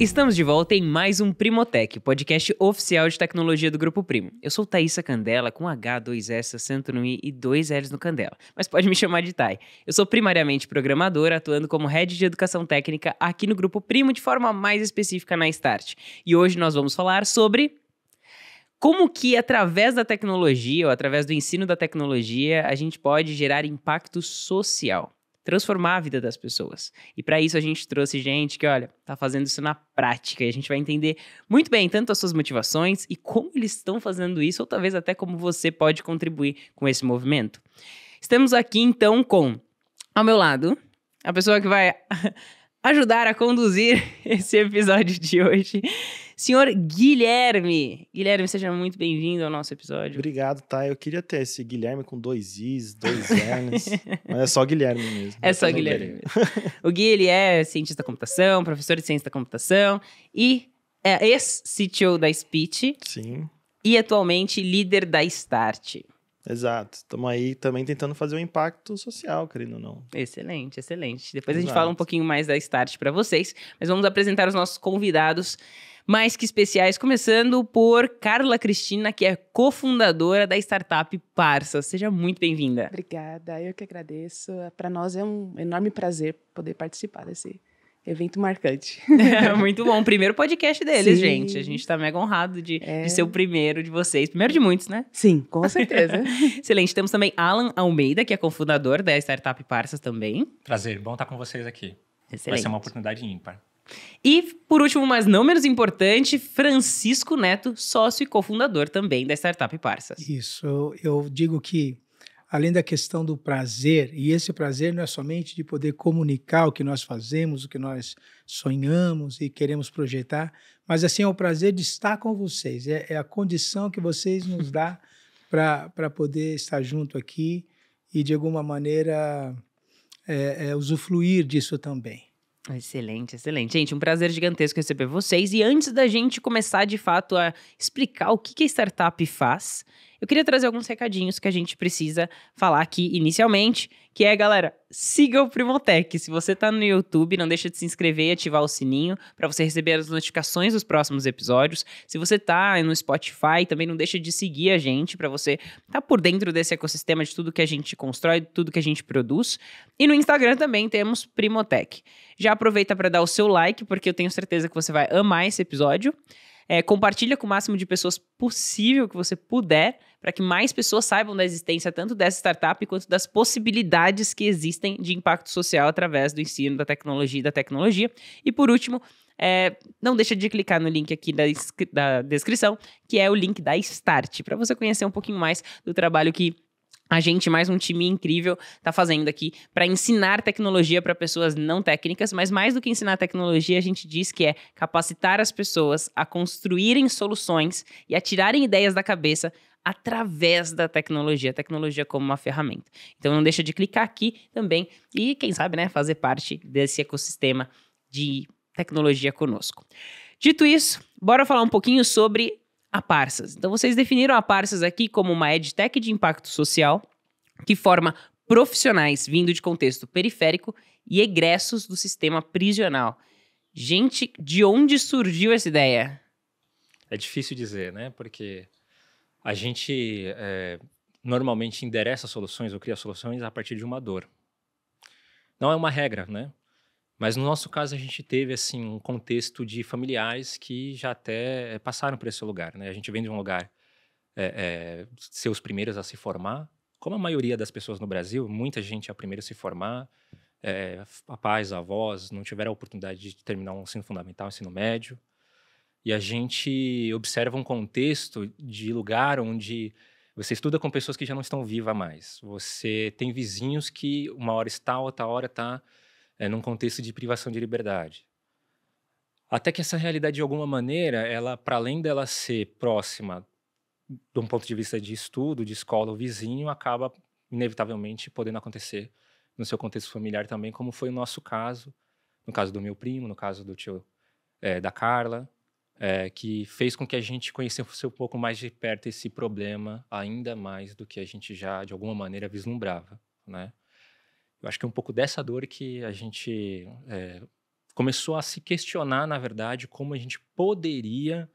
Estamos de volta em mais um Primotec, podcast oficial de tecnologia do Grupo Primo. Eu sou Thaisa Candela, com H, 2S, acento no I e dois L's no Candela, mas pode me chamar de Thay. Eu sou primariamente programadora, atuando como Head de Educação Técnica aqui no Grupo Primo de forma mais específica na Start. E hoje nós vamos falar sobre como que através da tecnologia ou através do ensino da tecnologia a gente pode gerar impacto social? transformar a vida das pessoas. E para isso a gente trouxe gente que, olha, tá fazendo isso na prática e a gente vai entender muito bem tanto as suas motivações e como eles estão fazendo isso ou talvez até como você pode contribuir com esse movimento. Estamos aqui então com ao meu lado a pessoa que vai ajudar a conduzir esse episódio de hoje senhor Guilherme. Guilherme, seja muito bem-vindo ao nosso episódio. Obrigado, tá? Eu queria ter esse Guilherme com dois Is, dois N's, mas é só Guilherme mesmo. É só Guilherme. Mesmo. o Gui, ele é cientista da computação, professor de ciência da computação e é ex-CTO da Speech. Sim. E atualmente líder da Start. Exato. Estamos aí também tentando fazer um impacto social, querendo ou não. Excelente, excelente. Depois Exato. a gente fala um pouquinho mais da Start para vocês, mas vamos apresentar os nossos convidados mais que especiais, começando por Carla Cristina, que é cofundadora da startup Parsa. Seja muito bem-vinda. Obrigada, eu que agradeço. Para nós é um enorme prazer poder participar desse evento marcante. É, muito bom, primeiro podcast deles, Sim. gente. A gente está mega honrado de, é. de ser o primeiro de vocês, primeiro de muitos, né? Sim, com certeza. Excelente. Temos também Alan Almeida, que é cofundador da startup Parsas também. Prazer, bom estar com vocês aqui. Excelente. Vai ser uma oportunidade ímpar. E, por último, mas não menos importante, Francisco Neto, sócio e cofundador também da Startup Parsas. Isso, eu, eu digo que além da questão do prazer, e esse prazer não é somente de poder comunicar o que nós fazemos, o que nós sonhamos e queremos projetar, mas assim é o prazer de estar com vocês, é, é a condição que vocês nos dão para poder estar junto aqui e de alguma maneira é, é, usufruir disso também. Excelente, excelente. Gente, um prazer gigantesco receber vocês. E antes da gente começar de fato a explicar o que, que a startup faz, eu queria trazer alguns recadinhos que a gente precisa falar aqui inicialmente, que é, galera, siga o Primotec. Se você está no YouTube, não deixa de se inscrever e ativar o sininho para você receber as notificações dos próximos episódios. Se você está no Spotify, também não deixa de seguir a gente para você estar tá por dentro desse ecossistema de tudo que a gente constrói, de tudo que a gente produz. E no Instagram também temos Primotec. Já aproveita para dar o seu like, porque eu tenho certeza que você vai amar esse episódio. É, compartilha com o máximo de pessoas possível que você puder para que mais pessoas saibam da existência tanto dessa startup quanto das possibilidades que existem de impacto social através do ensino da tecnologia e da tecnologia. E por último, é, não deixa de clicar no link aqui da, da descrição, que é o link da Start, para você conhecer um pouquinho mais do trabalho que a gente, mais um time incrível, está fazendo aqui para ensinar tecnologia para pessoas não técnicas, mas mais do que ensinar tecnologia, a gente diz que é capacitar as pessoas a construírem soluções e a tirarem ideias da cabeça através da tecnologia, tecnologia como uma ferramenta. Então não deixa de clicar aqui também e quem sabe, né, fazer parte desse ecossistema de tecnologia conosco. Dito isso, bora falar um pouquinho sobre a Parsas. Então vocês definiram a Parsas aqui como uma edtech de impacto social que forma profissionais vindo de contexto periférico e egressos do sistema prisional. Gente, de onde surgiu essa ideia? É difícil dizer, né? Porque a gente é, normalmente endereça soluções ou cria soluções a partir de uma dor. Não é uma regra, né? Mas no nosso caso a gente teve assim um contexto de familiares que já até eh, passaram por esse lugar, né? A gente vem de um lugar é, é, ser os primeiros a se formar, como a maioria das pessoas no Brasil, muita gente é a primeira a se formar, é, avós não tiveram a oportunidade de terminar um ensino fundamental, um ensino médio, e a gente observa um contexto de lugar onde você estuda com pessoas que já não estão vivas mais. Você tem vizinhos que uma hora está, outra hora está é, eh, num contexto de privação de liberdade. Até que essa realidade, de alguma maneira, ela, para além dela ser próxima de um ponto de vista de estudo, de escola, o vizinho acaba inevitavelmente podendo acontecer no seu contexto familiar também, como foi o nosso caso, no caso do meu primo, no caso do tio é, da Carla, é, que fez com que a gente conhecesse um pouco mais de perto esse problema, ainda mais do que a gente já, de alguma maneira, vislumbrava. Né? Eu acho que é um pouco dessa dor que a gente é, começou a se questionar, na verdade, como a gente poderia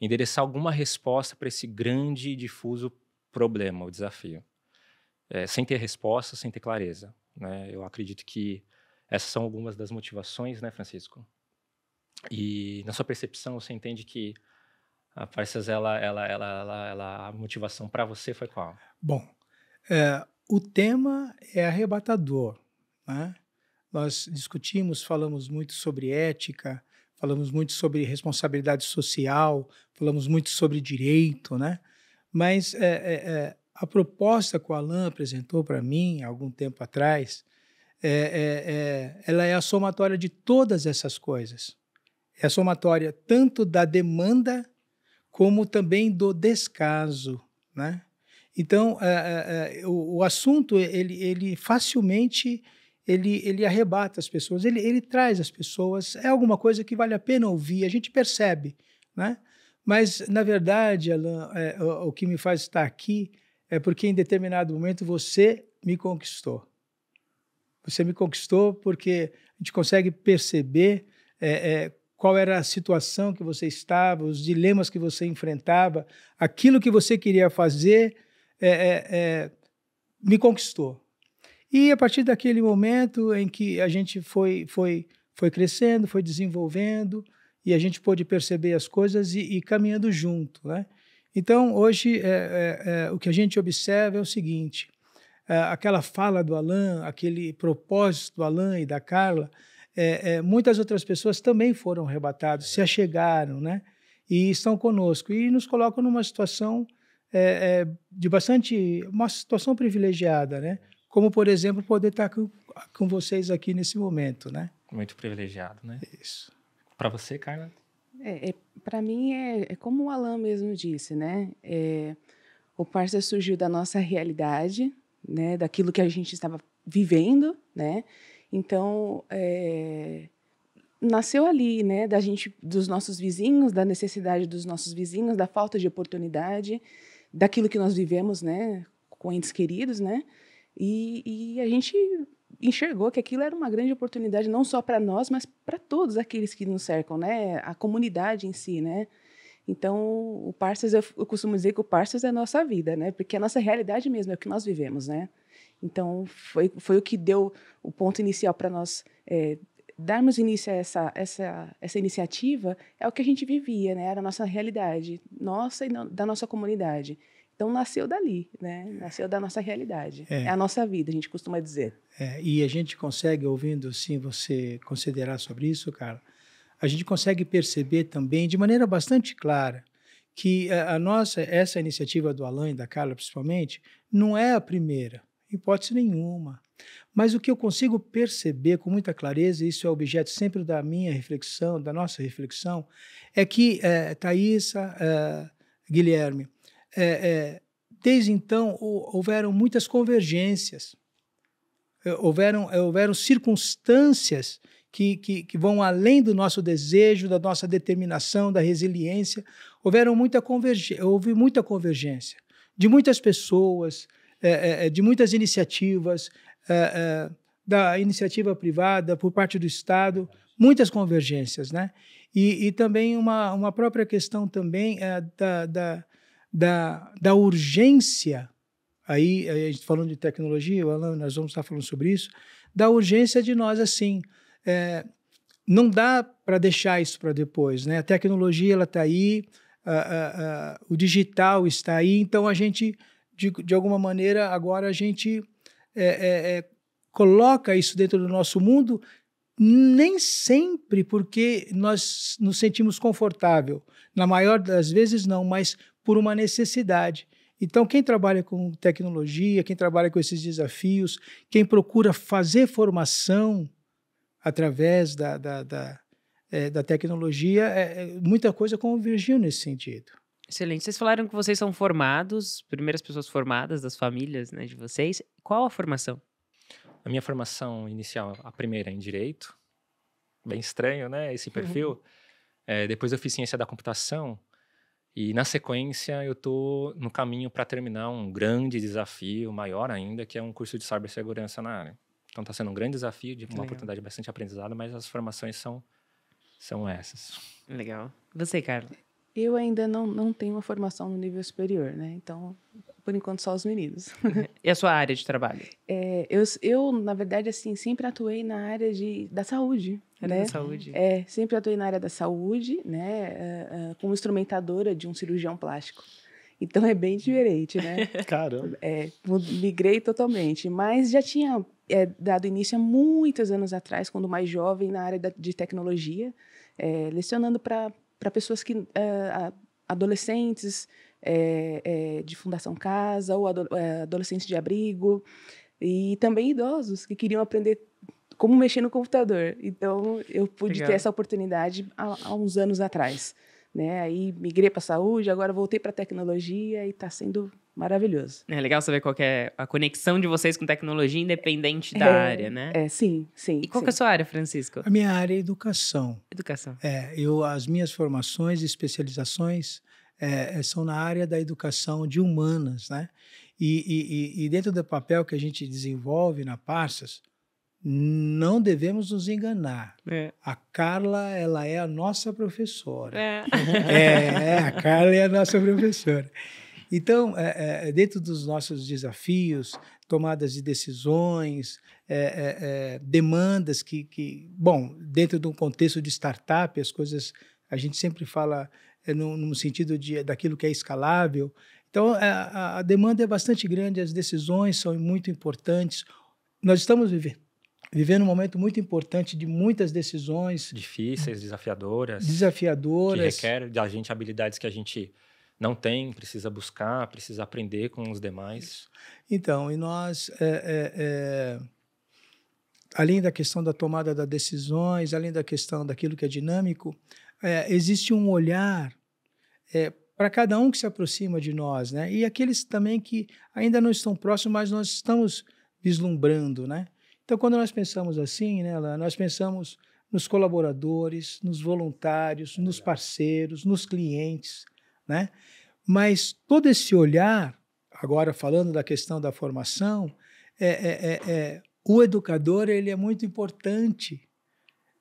endereçar alguma resposta para esse grande e difuso problema, o desafio, é, sem ter resposta, sem ter clareza. Né? Eu acredito que essas são algumas das motivações, né, Francisco? E na sua percepção, você entende que a Parcels, ela, ela, ela, ela, a motivação para você foi qual? Bom, é, o tema é arrebatador. Né? Nós discutimos, falamos muito sobre ética, falamos muito sobre responsabilidade social, falamos muito sobre direito, né? Mas é, é, é a proposta que o Alain apresentou para mim algum tempo atrás, é, é, é, ela é a somatória de todas essas coisas é somatória tanto da demanda como também do descaso, né? Então, uh, uh, uh, o, assunto, ele, ele facilmente, ele, ele arrebata as pessoas, ele, ele traz as pessoas, é alguma coisa que vale a pena ouvir, a gente percebe, né? Mas, na verdade, Alan, é, o, o que me faz estar aqui é porque em determinado momento você me conquistou. Você me conquistou porque a gente consegue perceber é, é, qual era a situação que você estava, os dilemas que você enfrentava, aquilo que você queria fazer é, é, é, me conquistou. E a partir daquele momento em que a gente foi, foi, foi crescendo, foi desenvolvendo e a gente pôde perceber as coisas e, e caminhando junto, né? Então hoje é, é, é, o que a gente observa é o seguinte: aquela fala do Alan, aquele propósito do Alan e da Carla é, é, muitas outras pessoas também foram arrebatadas, se achegaram, né? E estão conosco e nos colocam numa situação é, é, de bastante, uma situação privilegiada, né? Como por exemplo poder estar com, com vocês aqui nesse momento, né? Muito privilegiado, né? Isso. Para você, Carla? É, é Para mim é, é, como o Alan mesmo disse, né? o parça surgiu da nossa realidade, né? Daquilo que a gente estava vivendo, né? Então, é, nasceu ali, né, da gente, dos nossos vizinhos, da necessidade dos nossos vizinhos, da falta de oportunidade, daquilo que nós vivemos, né, com entes queridos, né, e, e a gente enxergou que aquilo era uma grande oportunidade não só para nós, mas para todos aqueles que nos cercam, né, a comunidade em si, né. Então, o Parcels, eu, costumo dizer que o Parcels é a nossa vida, né, porque é a nossa realidade mesmo, é o que nós vivemos, né. Então, foi, foi o que deu o ponto inicial para nós é, darmos início a essa, essa, essa iniciativa, é o que a gente vivia, né? Era a nossa realidade, nossa e da nossa comunidade. Então, nasceu dali, né? Nasceu da nossa realidade. É, é a nossa vida, a gente costuma dizer. É, e a gente consegue, ouvindo, sim, você considerar sobre isso, cara, a gente consegue perceber também, de maneira bastante clara, que a nossa, essa iniciativa do Alan e da Carla, principalmente, não é a primeira hipótese nenhuma. Mas o que eu consigo perceber com muita clareza, e isso é objeto sempre da minha reflexão, da nossa reflexão, é que é, Thaisa, é, Guilherme, é, é, desde então houveram muitas convergências, houveram, houveram circunstâncias que, que, que, vão além do nosso desejo, da nossa determinação, da resiliência. Houveram muita convergência, houve muita convergência de muitas pessoas, é, é, é, de muitas iniciativas, da iniciativa privada, por parte do Estado, muitas convergências, né? E, e também uma, uma própria questão também da, da, da, da urgência aí a gente tá falando de tecnologia, o Alan, nós vamos estar tá falando sobre isso, da urgência de nós assim, é, não dá para deixar isso para depois, né? A tecnologia ela está aí, a, a, a, o digital está aí, então a gente de, de alguma maneira, agora a gente é, é, é, coloca isso dentro do nosso mundo, nem sempre porque nós nos sentimos confortável. Na maior das vezes, não, mas por uma necessidade. Então, quem trabalha com tecnologia, quem trabalha com esses desafios, quem procura fazer formação através da, da, da, é, da tecnologia, é, é muita coisa convergiu nesse sentido. Excelente. Vocês falaram que vocês são formados, primeiras pessoas formadas das famílias né, de vocês. Qual a formação? A minha formação inicial, a primeira é em Direito. Bem estranho, né? Esse uhum. perfil. Uhum. É, depois eu fiz Ciência da Computação. E na sequência eu tô no caminho para terminar um grande desafio, maior ainda, que é um curso de cibersegurança na área. Então está sendo um grande desafio, de uma Legal. oportunidade bastante aprendizada, mas as formações são são essas. Legal. Você, Carla? Eu ainda não, não tenho uma formação no nível superior, né? Então, por enquanto, só os meninos. E a sua área de trabalho? É, eu, eu, na verdade, assim, sempre atuei na área de, da saúde. né? da saúde. É, sempre atuei na área da saúde, né? Ah, ah, como instrumentadora de um cirurgião plástico. Então, é bem diferente, né? Caramba! É, migrei totalmente, mas já tinha é, dado início há muitos anos atrás, quando mais jovem, na área da, de tecnologia, é, lecionando para para pessoas que. Eh, adolescentes é, é, de Fundação Casa ou ado, adolescentes de abrigo e também idosos que queriam aprender como mexer no computador. Então, eu pude Legal. ter essa oportunidade há, há, uns anos atrás. Né? Aí migrei para saúde, agora voltei para tecnologia e está sendo maravilhoso. É legal saber qual é a conexão de vocês com tecnologia independente da é, área, né? É, sim, sim. E qual sim. é a sua área, Francisco? A minha área é educação. Educação. É, eu, as minhas formações e especializações é, é são na área da educação de humanas, né? E, e, e dentro do papel que a gente desenvolve na Parsas, não devemos nos enganar. É. A Carla, ela é a nossa professora. É. é, é a Carla é a nossa professora. Então, é, é, é, dentro dos nossos desafios, tomadas de decisões, é, é, é, demandas que, que, bom, dentro de um contexto de startup, as coisas a gente sempre fala no, no, sentido de, daquilo que é escalável. Então, a, a demanda é bastante grande, as decisões são muito importantes. Nós estamos vivendo vivendo um momento muito importante de muitas decisões difíceis, desafiadoras, desafiadoras que requer da gente habilidades que a gente não tem, precisa buscar, precisa aprender com os demais. Então, e nós, é, é, é, além da questão da tomada das decisões, além da questão daquilo que é dinâmico, é, existe um olhar é, para cada um que se aproxima de nós, né? E aqueles também que ainda não estão próximos, mas nós estamos vislumbrando, né? Então, quando nós pensamos assim, né, nós pensamos nos colaboradores, nos voluntários, nos parceiros, nos clientes, né? Mas todo esse olhar, agora falando da questão da formação, é, é, é, é, o educador ele é muito importante.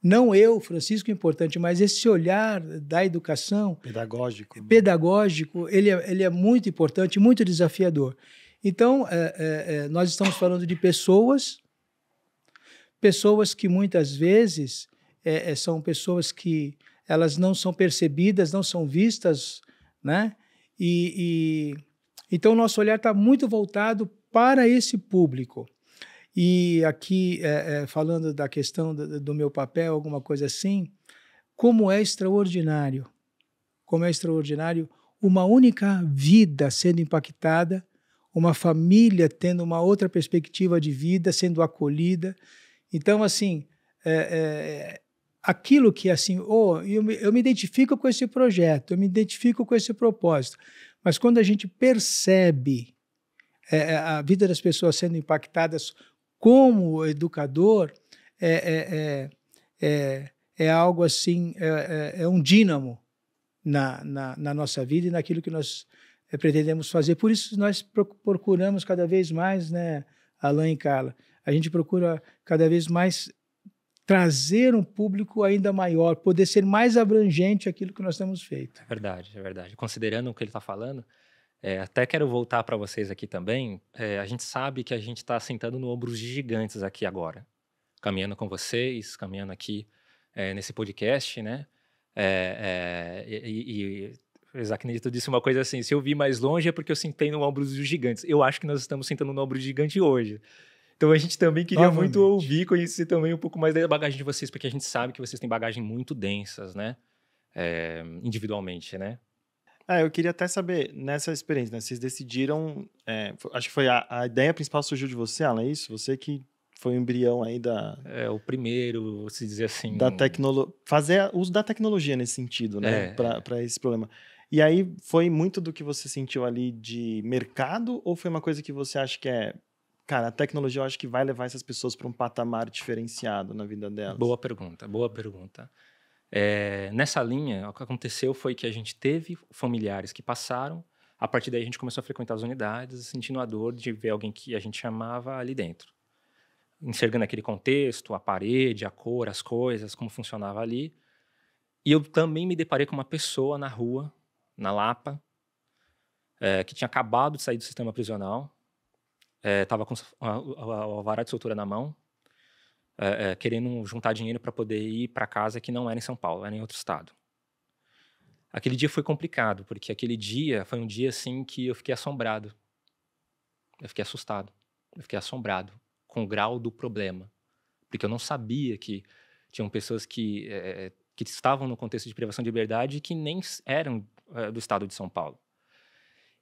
Não eu, Francisco, importante, mas esse olhar da educação pedagógico, pedagógico, ele é, ele é muito importante, muito desafiador. Então, é, é, nós estamos falando de pessoas, pessoas que muitas vezes são pessoas que elas não são percebidas, não são vistas né? E, e então o nosso olhar está muito voltado para esse público. E aqui é, é, falando da questão do, do meu papel, alguma coisa assim, como é extraordinário, como é extraordinário uma única vida sendo impactada, uma família tendo uma outra perspectiva de vida, sendo acolhida. Então, assim, é, é aquilo que assim, oh, eu me, eu me identifico com esse projeto, eu me identifico com esse propósito. Mas quando a gente percebe é, a vida das pessoas sendo impactadas como educador, é, é, é, é algo assim, é, um dínamo na, na, na, nossa vida e naquilo que nós pretendemos fazer. Por isso nós procuramos cada vez mais, né, Alain e Carla, a gente procura cada vez mais trazer um público ainda maior, poder ser mais abrangente aquilo que nós temos feito. É verdade, é verdade. Considerando o que ele está falando, é, até quero voltar para vocês aqui também. É, a gente sabe que a gente está sentando no ombros de gigantes aqui agora, caminhando com vocês, caminhando aqui é, nesse podcast, né? É, é, e, e Isaac Nito disse uma coisa assim: se eu vi mais longe é porque eu sentei no ombro dos gigantes. Eu acho que nós estamos sentando no ombro de gigante hoje. Então a gente também queria Novamente. muito ouvir, conhecer também um pouco mais da bagagem de vocês, porque a gente sabe que vocês têm bagagem muito densas, né? É, individualmente, né? É, eu queria até saber, nessa experiência, né? Vocês decidiram. É, acho que foi a, a, ideia principal surgiu de você, Alan, é isso? Você que foi o embrião aí da. É, o primeiro, se dizer assim. Da tecnologia. Fazer uso da tecnologia nesse sentido, né? É, Para esse problema. E aí foi muito do que você sentiu ali de mercado ou foi uma coisa que você acha que é cara, a tecnologia eu acho que vai levar essas pessoas para um patamar diferenciado na vida delas? Boa pergunta, boa pergunta. É, nessa linha, o que aconteceu foi que a gente teve familiares que passaram, a partir daí a gente começou a frequentar as unidades, sentindo a dor de ver alguém que a gente chamava ali dentro. Enxergando aquele contexto, a parede, a cor, as coisas, como funcionava ali. E eu também me deparei com uma pessoa na rua, na Lapa, é, que tinha acabado de sair do sistema prisional, estava é, com a alvará de soltura na mão, é, é, querendo juntar dinheiro para poder ir para casa que não era em São Paulo, era em outro estado. Aquele dia foi complicado, porque aquele dia foi um dia assim que eu fiquei assombrado. Eu fiquei assustado. Eu fiquei assombrado com o grau do problema. Porque eu não sabia que tinham pessoas que, é, é, que estavam no contexto de privação de liberdade que nem eram é, do estado de São Paulo.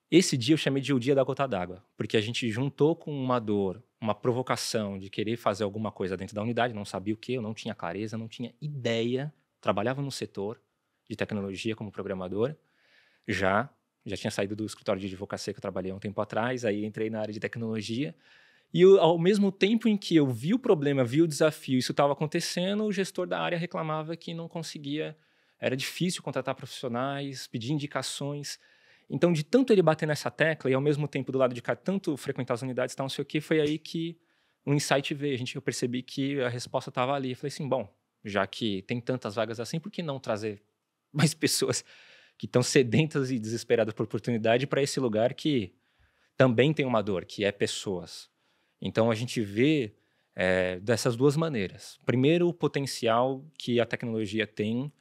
Esse dia eu chamei de o dia da gota d'água, porque a gente juntou com uma dor, uma provocação de querer fazer alguma coisa dentro da unidade, não sabia o que, eu não tinha clareza, não tinha ideia, trabalhava no setor de tecnologia como programador, já, já tinha saído do escritório de advocacia que eu trabalhei há um tempo atrás, aí entrei na área de tecnologia, e eu, ao mesmo tempo em que eu vi o problema, vi o desafio, isso estava acontecendo, o gestor da área reclamava que não conseguia, era difícil contratar profissionais, pedir indicações, então, de tanto ele bater nessa tecla e ao mesmo tempo do lado de cá, tanto frequentar as unidades tal, não sei o que, foi aí que um insight veio. A gente, eu percebi que a resposta estava ali. Eu falei assim, bom, já que tem tantas vagas assim, por que não trazer mais pessoas que estão sedentas e desesperadas por oportunidade para esse lugar que também tem uma dor, que é pessoas. Então, a gente vê é, dessas duas maneiras. Primeiro, o potencial que a tecnologia tem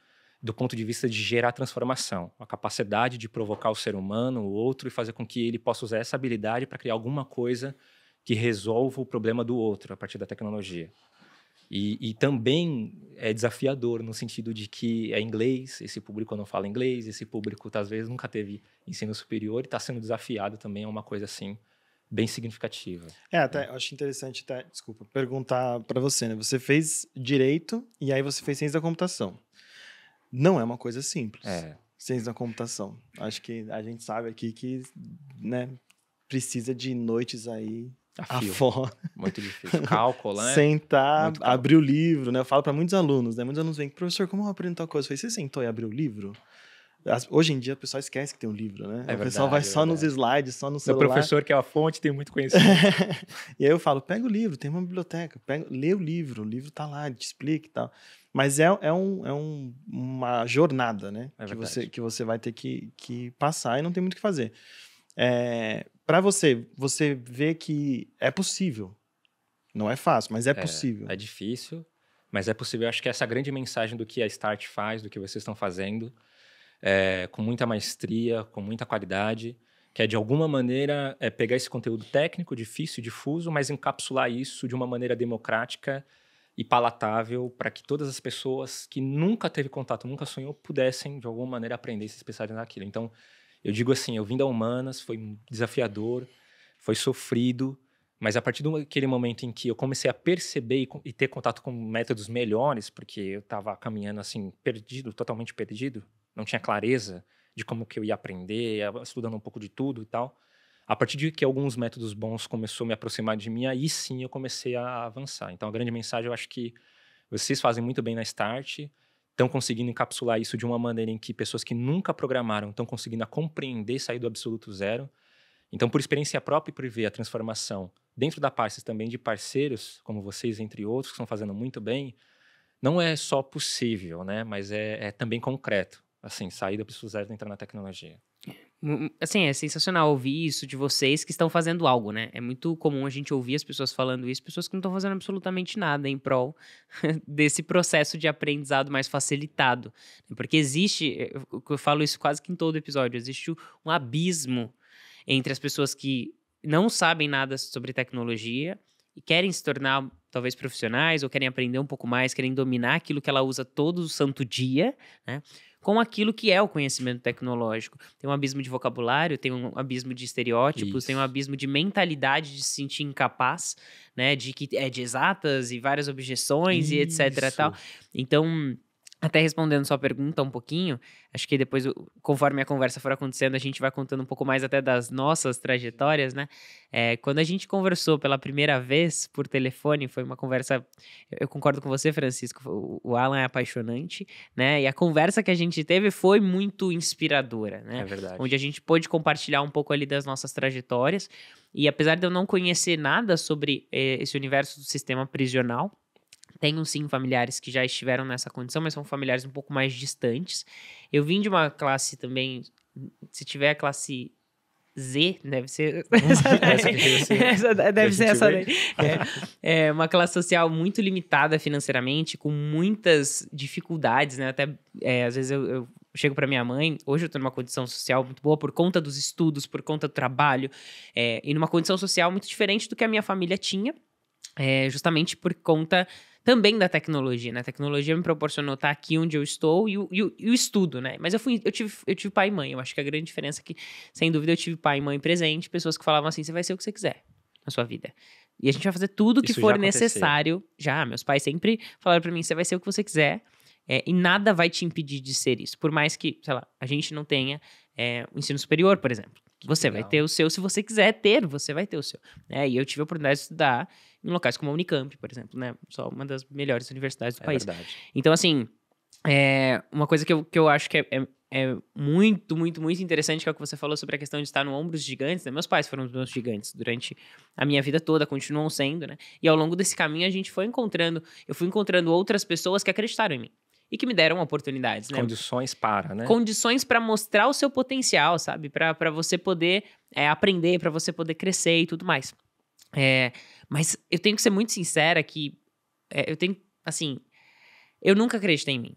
do ponto de vista de gerar transformação, a capacidade de provocar o ser humano, o outro, e fazer com que ele possa usar essa habilidade para criar alguma coisa que resolva o problema do outro a partir da tecnologia. E, e, também é desafiador no sentido de que é inglês, esse público não fala inglês, esse público às vezes nunca teve ensino superior e está sendo desafiado também é uma coisa assim bem significativa. É, até é. acho interessante, até, desculpa, perguntar para você, né? Você fez direito e aí você fez ciência da computação não é uma coisa simples. É. Ciência da computação. Acho que a gente sabe aqui que, né, precisa de noites aí a fora. Muito difícil. Cálculo, né? Sentar, abrir o livro, né? Eu falo para muitos alunos, né? Muitos alunos vêm, professor, como eu aprendo tal coisa? Eu falei, você sentou e abriu o livro? hoje em dia o pessoal esquece que tem um livro, né? É o verdade, pessoal vai é só nos slides, só no celular. O professor que é a fonte tem muito conhecimento. e aí eu falo, pega o livro, tem uma biblioteca, pega, lê o livro, o livro tá lá, te explica e tal. Mas é, é, um, é um, uma jornada, né? É que, você, que você vai ter que, que passar e não tem muito o que fazer. É, para você, você vê que é possível. Não é fácil, mas é, é possível. É difícil, mas é possível. Eu acho que essa é a grande mensagem do que a Start faz, do que vocês estão fazendo, é, com muita maestria, com muita qualidade, que é de alguma maneira é pegar esse conteúdo técnico, difícil, difuso, mas encapsular isso de uma maneira democrática e palatável para que todas as pessoas que nunca teve contato, nunca sonhou, pudessem de alguma maneira aprender e se especializar naquilo. Então, eu digo assim, eu vim da humanas, foi desafiador, foi sofrido, mas a partir daquele momento em que eu comecei a perceber e, ter contato com métodos melhores, porque eu estava caminhando assim perdido, totalmente perdido, não tinha clareza de como que eu ia aprender, estudando um pouco de tudo e tal. A partir de que alguns métodos bons começou a me aproximar de mim, aí sim eu comecei a avançar. Então a grande mensagem eu acho que vocês fazem muito bem na Start, estão conseguindo encapsular isso de uma maneira em que pessoas que nunca programaram estão conseguindo compreender, sair do absoluto zero. Então, por experiência própria e por ver a transformação dentro da Parsis também de parceiros, como vocês, entre outros, que estão fazendo muito bem, não é só possível, né? Mas é, é também concreto, assim, sair do absoluto zero e entrar na tecnologia. Assim, é sensacional ouvir isso de vocês que estão fazendo algo, né? É muito comum a gente ouvir as pessoas falando isso, pessoas que não estão fazendo absolutamente nada em prol desse processo de aprendizado mais facilitado. Né? Porque existe, é, eu falo isso quase que em todo episódio, existe um abismo entre as pessoas que não sabem nada sobre tecnologia e querem se tornar talvez profissionais ou querem aprender um pouco mais, querem dominar aquilo que ela usa todo santo dia, né? com aquilo que é o conhecimento tecnológico. Tem um abismo de vocabulário, tem um abismo de estereótipos, Isso. tem um abismo de mentalidade de se sentir incapaz, né? De que é de exatas e várias objeções Isso. e etc. Tal. Então até respondendo sua pergunta um pouquinho, acho que depois, conforme a conversa for acontecendo, a gente vai contando um pouco mais até das nossas trajetórias, né? É, quando a gente conversou pela primeira vez por telefone, foi uma conversa. Eu concordo com você, Francisco, o Alan é apaixonante, né? E a conversa que a gente teve foi muito inspiradora, né? É verdade. Onde a gente pôde compartilhar um pouco ali das nossas trajetórias. E apesar de eu não conhecer nada sobre eh, esse universo do sistema prisional, tenho sim familiares que já estiveram nessa condição, mas são familiares um pouco mais distantes. Eu vim de uma classe também, se tiver a classe Z, deve ser. essa, deve ser essa, deve ser essa daí. É, é, uma classe social muito limitada financeiramente, com muitas dificuldades, né? Até é, às vezes eu, eu chego para minha mãe, hoje eu estou numa condição social muito boa por conta dos estudos, por conta do trabalho, é, e numa condição social muito diferente do que a minha família tinha. É, justamente por conta também da tecnologia, né? A tecnologia me proporcionou estar aqui onde eu estou e o, e o, e o estudo, né? Mas eu fui, eu tive, eu tive pai e mãe. Eu acho que a grande diferença é que, sem dúvida, eu tive pai e mãe presente, pessoas que falavam assim: você vai ser o que você quiser na sua vida. E a gente vai fazer tudo que for já necessário. Já, meus pais sempre falaram para mim: você vai ser o que você quiser. É, e nada vai te impedir de ser isso. Por mais que, sei lá, a gente não tenha é, o ensino superior, por exemplo. Você Legal. vai ter o seu, se você quiser ter, você vai ter o seu. Né? E eu tive a oportunidade de estudar em locais como a Unicamp, por exemplo, né? Só uma das melhores universidades do é país. Verdade. Então, assim, é uma coisa que eu, que eu acho que é, é, é, muito, muito, muito interessante, que é o que você falou sobre a questão de estar no ombros gigantes, né? Meus pais foram os meus gigantes durante a minha vida toda, continuam sendo, né? E ao longo desse caminho a gente foi encontrando, eu fui encontrando outras pessoas que acreditaram em mim e que me deram oportunidades, né? Condições para, né? Condições para mostrar o seu potencial, sabe? Para você poder é, aprender, para você poder crescer e tudo mais. É, mas eu tenho que ser muito sincera que é, eu tenho, assim, eu nunca acreditei em mim.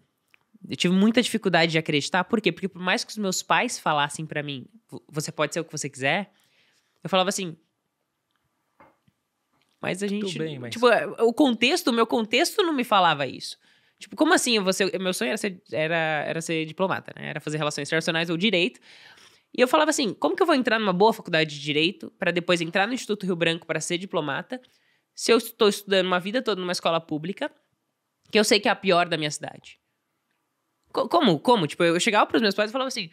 Eu tive muita dificuldade de acreditar, por quê? Porque por mais que os meus pais falassem para mim, você pode ser o que você quiser, eu falava assim, mas a gente, bem, mas... tipo, é, o contexto, o meu contexto não me falava isso. Tipo, como assim? Você, meu sonho era ser, era, era ser diplomata, né? Era fazer relações internacionais ou direito. E eu falava assim: como que eu vou entrar numa boa faculdade de direito para depois entrar no Instituto Rio Branco para ser diplomata, se eu estou estudando uma vida toda numa escola pública, que eu sei que é a pior da minha cidade? como? Como? Tipo, eu chegava para os meus pais e falava assim: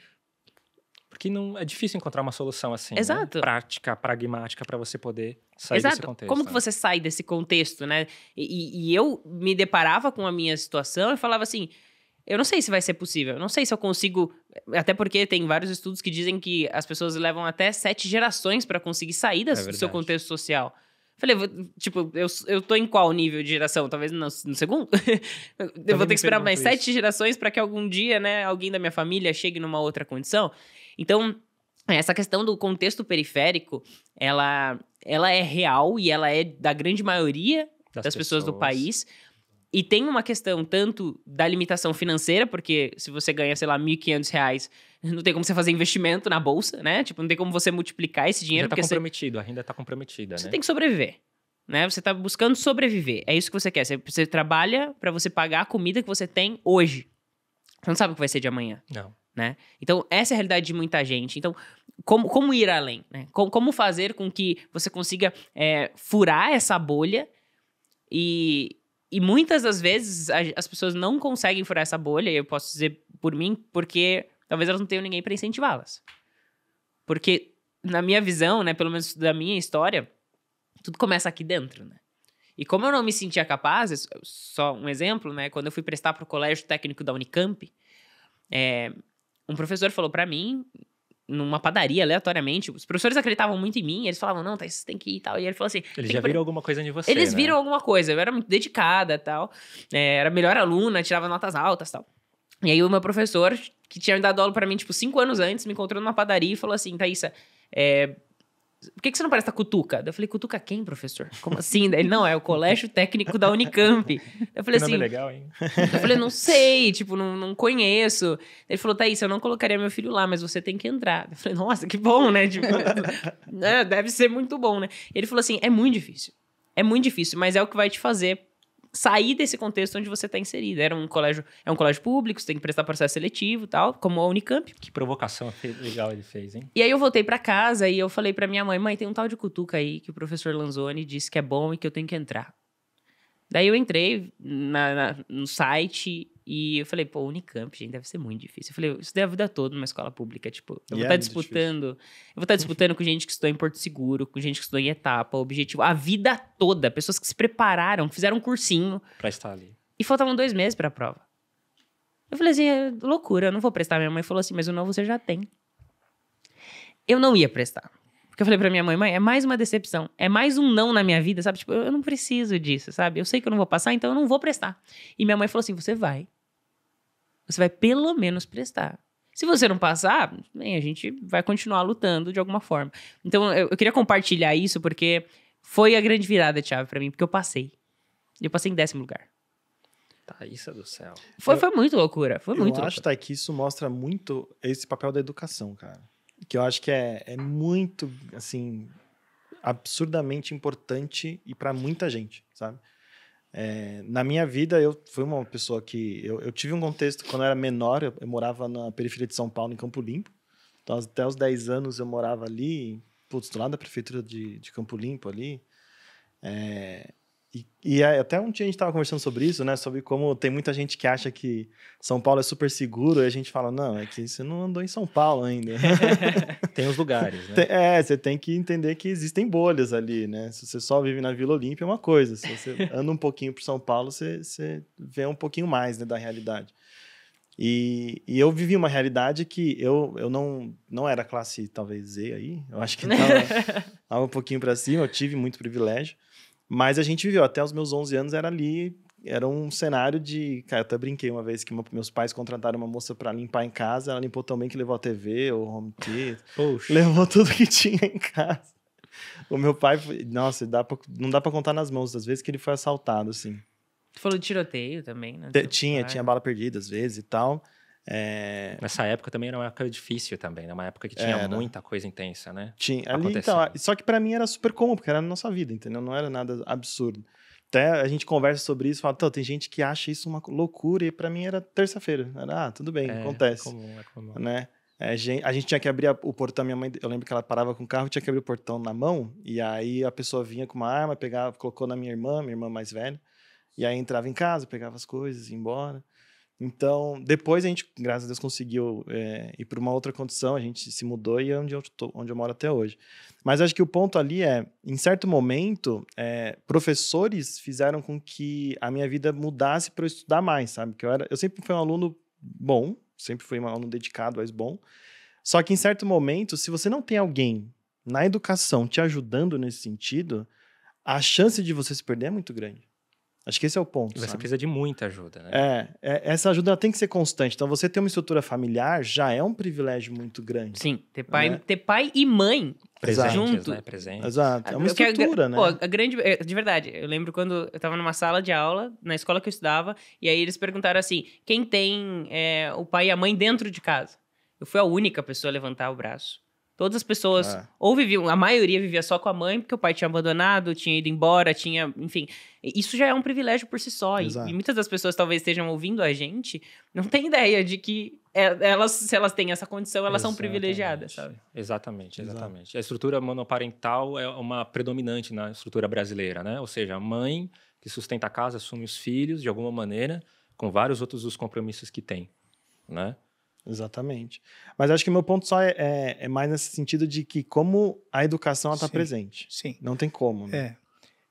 porque não é difícil encontrar uma solução assim, né? prática, pragmática para você poder sair Exato. desse contexto. Como né? que você sai desse contexto, né? E, e, eu me deparava com a minha situação e falava assim: eu não sei se vai ser possível. Eu não sei se eu consigo. Até porque tem vários estudos que dizem que as pessoas levam até sete gerações para conseguir sair das, é do seu contexto social. Falei, tipo, eu, eu tô em qual nível de geração? Talvez no, no segundo? eu vou ter que esperar mais isso. sete gerações para que algum dia, né, alguém da minha família chegue numa outra condição. Então, essa questão do contexto periférico, ela, ela é real e ela é da grande maioria das, das pessoas. pessoas do país. E tem uma questão tanto da limitação financeira, porque se você ganha, sei lá, R$ 1.500, não tem como você fazer investimento na bolsa, né? Tipo, não tem como você multiplicar esse dinheiro. Já tá comprometido, você... a renda tá comprometida, Você né? tem que sobreviver, né? Você tá buscando sobreviver, é isso que você quer. Você, você trabalha para você pagar a comida que você tem hoje. Você não sabe o que vai ser de amanhã. Não. Né? Então, essa é a realidade de muita gente. Então, como, como ir além? Né? Como, como fazer com que você consiga é, furar essa bolha e, e muitas das vezes a, as pessoas não conseguem furar essa bolha, eu posso dizer por mim, porque talvez elas não tenham ninguém para incentivá-las. Porque, na minha visão, né, pelo menos da minha história, tudo começa aqui dentro, né? E como eu não me sentia capaz, só um exemplo, né? Quando eu fui prestar para o colégio técnico da Unicamp, é, um professor falou para mim, numa padaria aleatoriamente. Os professores acreditavam muito em mim, eles falavam, não, tá, você tem que ir e tal. E ele falou assim. Eles já viram alguma coisa de você. Eles né? viram alguma coisa, eu era muito dedicada e tal. É, era melhor aluna, tirava notas altas e tal. E aí o meu professor, que tinha dado aula pra mim, tipo, cinco anos antes, me encontrou numa padaria e falou assim, Thaisa, é, por que, que você não parece a tá Cutuca? Daí eu falei, Cutuca quem, professor? Como assim? Daí ele, não, é o Colégio Técnico da Unicamp. Eu falei que assim. Nome legal, hein? Eu falei, não sei, tipo, não, não conheço. Ele falou, Thaís, eu não colocaria meu filho lá, mas você tem que entrar. Eu falei, nossa, que bom, né? Tipo, né? Deve ser muito bom, né? Ele falou assim: é muito difícil. É muito difícil, mas é o que vai te fazer sair desse contexto onde você está inserido. Era um colégio, é um colégio público, você tem que prestar processo seletivo e tal, como a Unicamp. Que provocação legal ele fez, hein? E aí eu voltei para casa e eu falei para minha mãe, mãe, tem um tal de cutuca aí que o professor Lanzoni disse que é bom e que eu tenho que entrar. Daí eu entrei na, na, no site e eu falei, pô, Unicamp, gente, deve ser muito difícil. Eu falei, eu estudei a vida toda numa escola pública, tipo, eu vou estar tá é disputando, difícil. eu vou estar tá disputando com gente que estudou em Porto Seguro, com gente que estudou em etapa, objetivo, a vida toda, pessoas que se prepararam, que fizeram um cursinho. Pra estar ali. E faltavam dois meses pra prova. Eu falei assim, é loucura, eu não vou prestar. Minha mãe falou assim, mas o não você já tem. Eu não ia prestar. Porque eu falei pra minha mãe, mãe, é mais uma decepção. É mais um não na minha vida, sabe? Tipo, eu não preciso disso, sabe? Eu sei que eu não vou passar, então eu não vou prestar. E minha mãe falou assim, você vai. Você vai pelo menos prestar. Se você não passar, bem, a gente vai continuar lutando de alguma forma. Então, eu, eu queria compartilhar isso porque foi a grande virada Thiago, para mim, porque eu passei. Eu passei em décimo lugar. Tá, isso é do céu. Foi, eu, foi muito loucura. Foi eu muito. Eu acho Tá, que isso mostra muito esse papel da educação, cara. Que eu acho que é, é muito, assim, absurdamente importante e para muita gente, sabe? É, na minha vida, eu fui uma pessoa que. Eu, eu tive um contexto, quando eu era menor, eu, eu, morava na periferia de São Paulo, em Campo Limpo. Então, até os 10 anos eu morava ali, putz, do lado da prefeitura de, de Campo Limpo ali. É, e, é, até um dia a gente estava conversando sobre isso, né? Sobre como tem muita gente que acha que São Paulo é super seguro e a gente fala, não, é que você não andou em São Paulo ainda. tem os lugares, né? é, você tem que entender que existem bolhas ali, né? Se você só vive na Vila Olímpia é uma coisa. Se você anda um pouquinho por São Paulo, você, você vê um pouquinho mais né, da realidade. E, e, eu vivi uma realidade que eu, eu não, não era classe, talvez, Z aí. Eu acho que estava um pouquinho para cima, eu tive muito privilégio. Mas a gente viveu até os meus 11 anos, era ali, era um cenário de. Cara, eu até brinquei uma vez que meus pais contrataram uma moça para limpar em casa, ela limpou também que levou a TV, o home theater, levou tudo que tinha em casa. O meu pai, nossa, dá pra, não dá para contar nas mãos das vezes que ele foi assaltado, assim. Tu falou de tiroteio também, né? Tinha, tinha bala perdida às vezes e tal. É... Nessa época também era uma época difícil também, né? Uma época que tinha era. muita coisa intensa, né? Tinha. Ali, então, só que para mim era super comum, porque era na nossa vida, entendeu? Não era nada absurdo. Até a gente conversa sobre isso, fala, tem gente que acha isso uma loucura, e para mim era terça-feira. Era, ah, tudo bem, é, é acontece. É comum, é comum. Né? É, a gente tinha que abrir o portão, minha mãe, eu lembro que ela parava com o carro, tinha que abrir o portão na mão, e aí a pessoa vinha com uma arma, pegava, colocou na minha irmã, minha irmã mais velha, e aí entrava em casa, pegava as coisas, ia embora. Então, depois a gente, graças a Deus, conseguiu é, ir para uma outra condição, a gente se mudou e é onde eu, tô, onde eu moro até hoje. Mas acho que o ponto ali é, em certo momento, é, professores fizeram com que a minha vida mudasse para eu estudar mais, sabe? Que eu, era, eu sempre fui um aluno bom, sempre fui um aluno dedicado, mas bom. Só que em certo momento, se você não tem alguém na educação te ajudando nesse sentido, a chance de você se perder é muito grande. Acho que esse é o ponto. Você sabe? precisa de muita ajuda, né? É, é essa ajuda tem que ser constante. Então, você ter uma estrutura familiar já é um privilégio muito grande. Sim, ter pai, né? ter pai e mãe Presentes, junto. né? Presentes. Exato. É uma estrutura, a, né? Pô, a grande... É, de verdade, eu lembro quando eu tava numa sala de aula, na escola que eu estudava, e aí eles perguntaram assim, quem tem é, o pai e a mãe dentro de casa? Eu fui a única pessoa a levantar o braço. Todas as pessoas, é. ou viviam, a maioria vivia só com a mãe, porque o pai tinha abandonado, tinha ido embora, tinha, enfim. Isso já é um privilégio por si só. E, e, muitas das pessoas talvez estejam ouvindo a gente, não tem ideia de que é, elas, se elas têm essa condição, elas exatamente. são privilegiadas, sabe? Exatamente, exatamente. Exato. A estrutura monoparental é uma predominante na estrutura brasileira, né? Ou seja, a mãe que sustenta a casa assume os filhos de alguma maneira, com vários outros os compromissos que tem, né? Exatamente. Mas acho que meu ponto só é, é, é mais nesse sentido de que como a educação está presente. Sim. Não tem como. Né? É.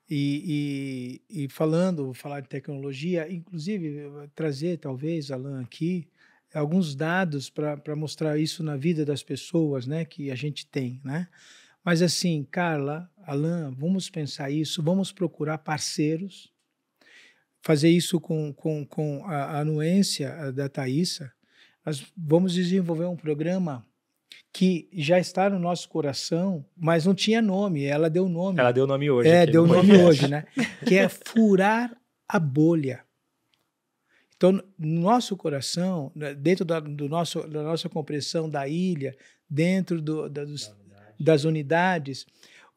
E, e, e, falando, falar de tecnologia, inclusive trazer talvez, Alan, aqui alguns dados para mostrar isso na vida das pessoas né, que a gente tem. Né? Mas assim, Carla, Alan, vamos pensar isso, vamos procurar parceiros, fazer isso com, com, com a anuência da Thaisa, nós vamos desenvolver um programa que já está no nosso coração, mas não tinha nome. Ela deu nome. Ela deu nome hoje. É, deu nome hoje, né? Que é furar a bolha. Então, no nosso coração, né, dentro da, do nosso, da nossa compreensão da ilha, dentro do, da, dos, das unidades,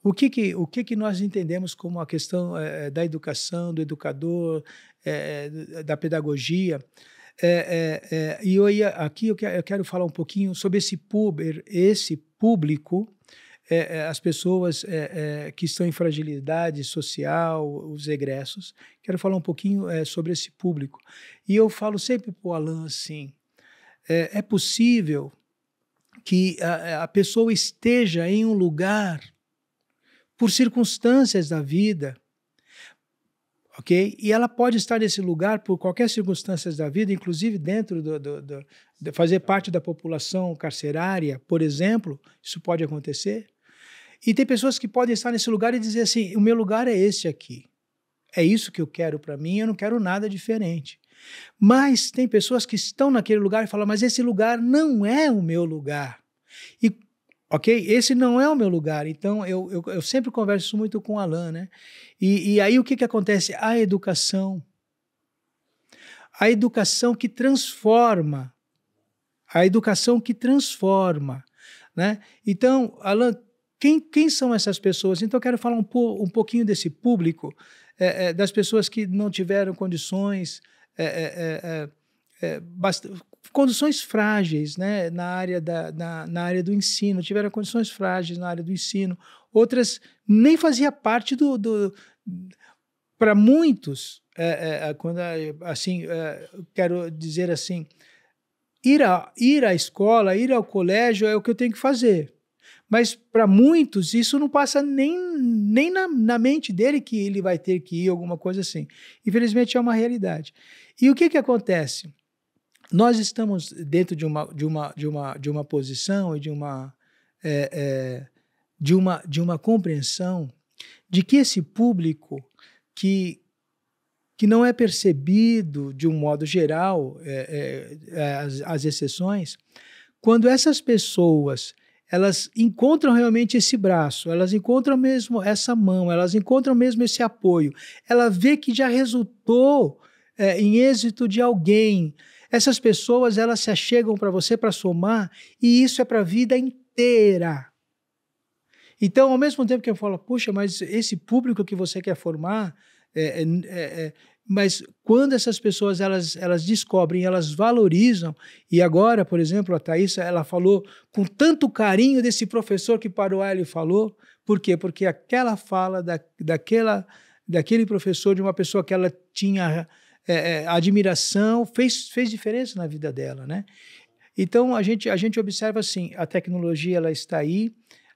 o que que, o que que nós entendemos como a questão é, da educação, do educador, é, da pedagogia? É, é, é, e eu ia, aqui eu, que, eu, quero falar um pouquinho sobre esse puber, esse público, é, é, as pessoas é, que estão em fragilidade social, os egressos. Quero falar um pouquinho sobre esse público. E eu falo sempre para o Alan assim: é, possível que a, a pessoa esteja em um lugar por circunstâncias da vida ok? E ela pode estar nesse lugar por qualquer circunstância da vida, inclusive dentro do, do, do, de fazer parte da população carcerária, por exemplo, isso pode acontecer. E tem pessoas que podem estar nesse lugar e dizer assim: o meu lugar é este aqui, é isso que eu quero para mim, eu não quero nada diferente. Mas tem pessoas que estão naquele lugar e falam: mas esse lugar não é o meu lugar. E Ok? Esse não é o meu lugar. Então, eu, eu, eu sempre converso muito com o Alain, né? E, e aí, o que, que acontece? A educação. A educação que transforma. A educação que transforma, né? Então, Alain, quem, quem são essas pessoas? Então, eu quero falar um, po, um pouquinho desse público, é, é, das pessoas que não tiveram condições, é, é, é, é bast condições frágeis né, na, área da, na, na, área do ensino, tiveram condições frágeis na área do ensino, outras nem fazia parte do. do para muitos, é, é, é quando, é, assim, é, quero dizer assim, ir, a, ir à escola, ir ao colégio é o que eu tenho que fazer. Mas para muitos, isso não passa nem, nem na, na, mente dele que ele vai ter que ir, alguma coisa assim. Infelizmente, é uma realidade. E o que, que acontece? nós estamos dentro de uma, de uma, de uma, de uma posição e de uma, é, é, de, uma, de uma compreensão de que esse público que, que não é percebido de um modo geral, é, é, é as, as exceções, quando essas pessoas elas encontram realmente esse braço, elas encontram mesmo essa mão, elas encontram mesmo esse apoio. Ela vê que já resultou é, em êxito de alguém. Essas pessoas, elas se achegam para você para somar, e isso é para a vida inteira. Então, ao mesmo tempo que eu falo, puxa, mas esse público que você quer formar, é, é, é, é, mas quando essas pessoas elas, elas descobrem, elas valorizam, e agora, por exemplo, a Thaisa, ela falou com tanto carinho desse professor que parou ela e falou, por quê? Porque aquela fala da, daquela, daquele professor, de uma pessoa que ela tinha é, é admiração, fez, fez diferença na vida dela, né? Então, a gente, a gente observa assim, a tecnologia ela está aí,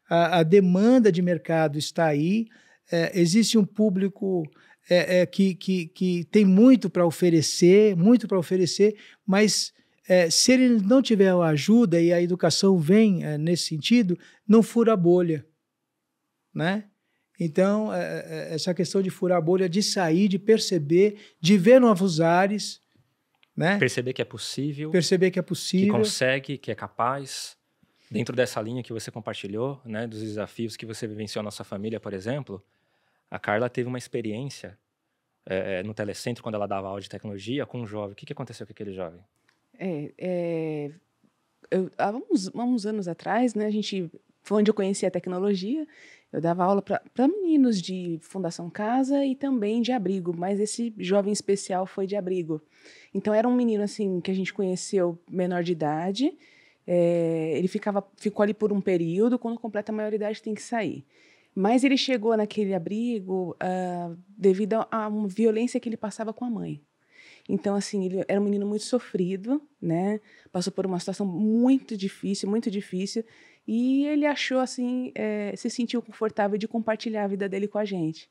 a, a demanda de mercado está aí, é, existe um público é, é, que, que, que tem muito para oferecer, muito para oferecer, mas é, se ele não tiver a ajuda e a educação vem é, nesse sentido, não fura a bolha, né? Então, é, é, é, essa questão de furar a bolha, de sair, de perceber, de ver novos ares. Né? Perceber que é possível. Perceber que é possível. Que consegue, que é capaz. Dentro dessa linha que você compartilhou, né, dos desafios que você vivenciou na sua família, por exemplo, a Carla teve uma experiência é, no telecentro, quando ela dava aula de tecnologia, com um jovem. O que, que aconteceu com aquele jovem? É, é, eu, há, uns, há uns anos atrás, né, a gente foi onde eu conheci a tecnologia eu dava aula para meninos de Fundação Casa e também de abrigo, mas esse jovem especial foi de abrigo. Então era um menino assim que a gente conheceu menor de idade. É, ele ficava, ficou ali por um período. Quando completa a maioridade tem que sair. Mas ele chegou naquele abrigo uh, devido a uma violência que ele passava com a mãe. Então, assim, ele era um menino muito sofrido, né? Passou por uma situação muito difícil, muito difícil. E ele achou assim, é, se sentiu confortável de compartilhar a vida dele com a gente.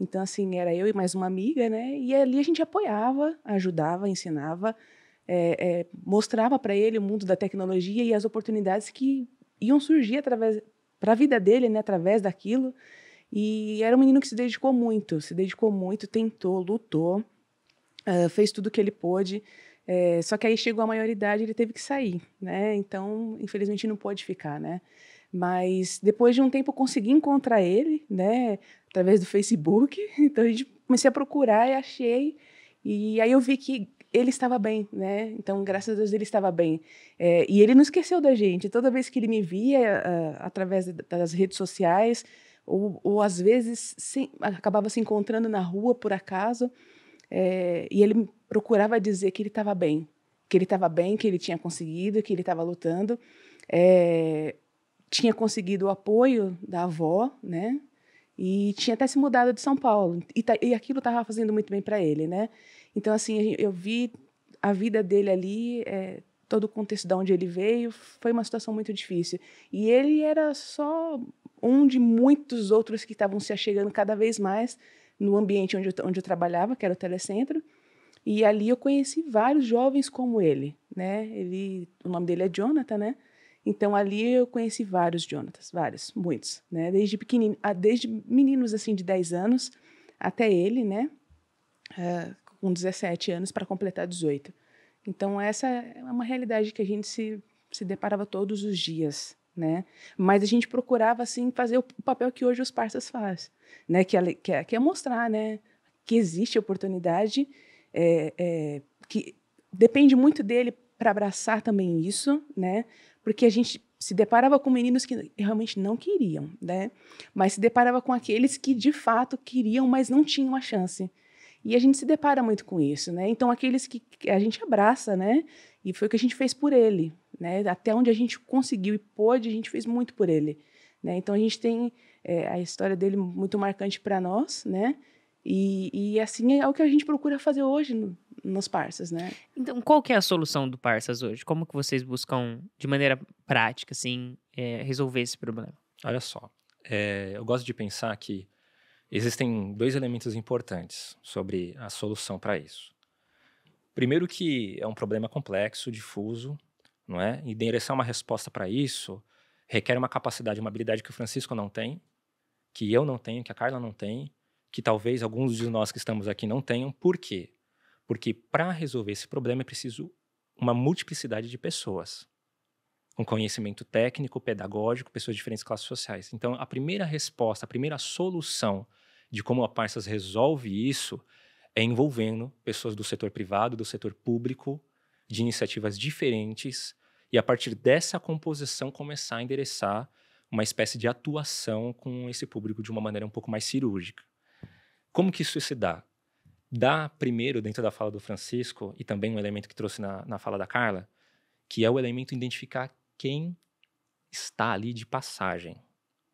Então, assim, era eu e mais uma amiga, né? E ali a gente apoiava, ajudava, ensinava, é, é, mostrava para ele o mundo da tecnologia e as oportunidades que iam surgir através para a vida dele, né? Através daquilo. E era um menino que se dedicou muito, se dedicou muito, tentou, lutou, uh, fez tudo o que ele pôde. É, só que aí chegou a maioridade, ele teve que sair, né? Então, infelizmente, não pôde ficar, né? Mas depois de um tempo, eu consegui encontrar ele, né? Através do Facebook. Então, a gente comecei a procurar e achei. E aí eu vi que ele estava bem, né? Então, graças a Deus, ele estava bem. É, e ele não esqueceu da gente. Toda vez que ele me via é, através das redes sociais, ou, ou às vezes se, acabava se encontrando na rua por acaso, é, e ele procurava dizer que ele estava bem, que ele estava bem, que ele tinha conseguido, que ele estava lutando, é, tinha conseguido o apoio da avó, né? E tinha até se mudado de São Paulo e, tá, e aquilo estava fazendo muito bem para ele, né? Então assim eu vi a vida dele ali, é, todo o contexto de onde ele veio, foi uma situação muito difícil. E ele era só um de muitos outros que estavam se achegando cada vez mais no ambiente onde eu, onde eu trabalhava, que era o telecentro. E ali eu conheci vários jovens como ele, né? Ele, o nome dele é Jonathan, né? Então ali eu conheci vários Jonathan, vários, muitos, né? Desde pequenino, ah, desde meninos assim de 10 anos até ele, né? Uh, com 17 anos para completar 18. Então essa é uma realidade que a gente se se deparava todos os dias, né? Mas a gente procurava assim fazer o papel que hoje os parças fazem, né? Que é, que é, que é mostrar, né? Que existe oportunidade é, é, que depende muito dele para abraçar também isso, né? Porque a gente se deparava com meninos que realmente não queriam, né? Mas se deparava com aqueles que de fato queriam, mas não tinham a chance. E a gente se depara muito com isso, né? Então aqueles que a gente abraça, né? E foi o que a gente fez por ele, né? Até onde a gente conseguiu e pôde, a gente fez muito por ele, né? Então a gente tem é, a história dele muito marcante para nós, né? E, e assim é o que a gente procura fazer hoje no, nos parças, né? Então, qual que é a solução do parças hoje? Como que vocês buscam, de maneira prática, assim, é, resolver esse problema? Olha só, é, eu gosto de pensar que existem dois elementos importantes sobre a solução para isso. Primeiro que é um problema complexo, difuso, não é? E endereçar uma resposta para isso requer uma capacidade, uma habilidade que o Francisco não tem, que eu não tenho, que a Carla não tem, que talvez alguns de nós que estamos aqui não tenham. Por quê? Porque para resolver esse problema é preciso uma multiplicidade de pessoas, com um conhecimento técnico, pedagógico, pessoas de diferentes classes sociais. Então, a primeira resposta, a primeira solução de como a Parsas resolve isso é envolvendo pessoas do setor privado, do setor público, de iniciativas diferentes, e a partir dessa composição começar a endereçar uma espécie de atuação com esse público de uma maneira um pouco mais cirúrgica. Como que isso se dá? Dá primeiro, dentro da fala do Francisco, e também um elemento que trouxe na, na fala da Carla, que é o elemento identificar quem está ali de passagem.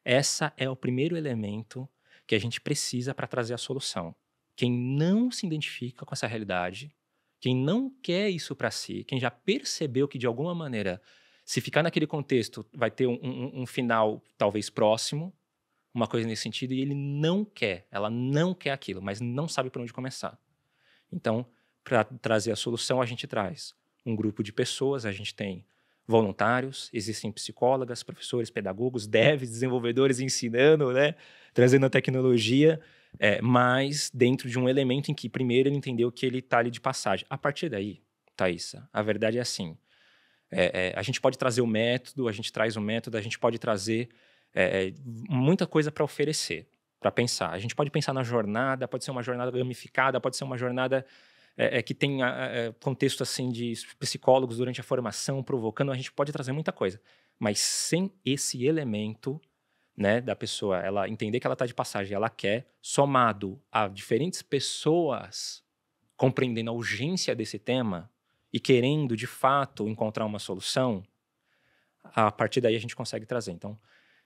Essa é o primeiro elemento que a gente precisa para trazer a solução. Quem não se identifica com essa realidade, quem não quer isso para si, quem já percebeu que de alguma maneira, se ficar naquele contexto, vai ter um, um, um final talvez próximo, uma coisa nesse sentido e ele não quer, ela não quer aquilo, mas não sabe por onde começar. Então, para trazer a solução, a gente traz um grupo de pessoas, a gente tem voluntários, existem psicólogas, professores, pedagogos, devs, desenvolvedores ensinando, né? trazendo a tecnologia, é, mas dentro de um elemento em que primeiro ele entendeu que ele está ali de passagem. A partir daí, Thaisa, a verdade é assim, é, é, a gente pode trazer o método, a gente traz o método, a gente pode trazer é, é, muita coisa para oferecer, para pensar. A gente pode pensar na jornada, pode ser uma jornada gamificada, pode ser uma jornada é, é, que tem é, é, contexto assim de psicólogos durante a formação provocando, a gente pode trazer muita coisa, mas sem esse elemento né, da pessoa, ela entender que ela está de passagem, ela quer, somado a diferentes pessoas compreendendo a urgência desse tema e querendo de fato encontrar uma solução, a partir daí a gente consegue trazer. Então,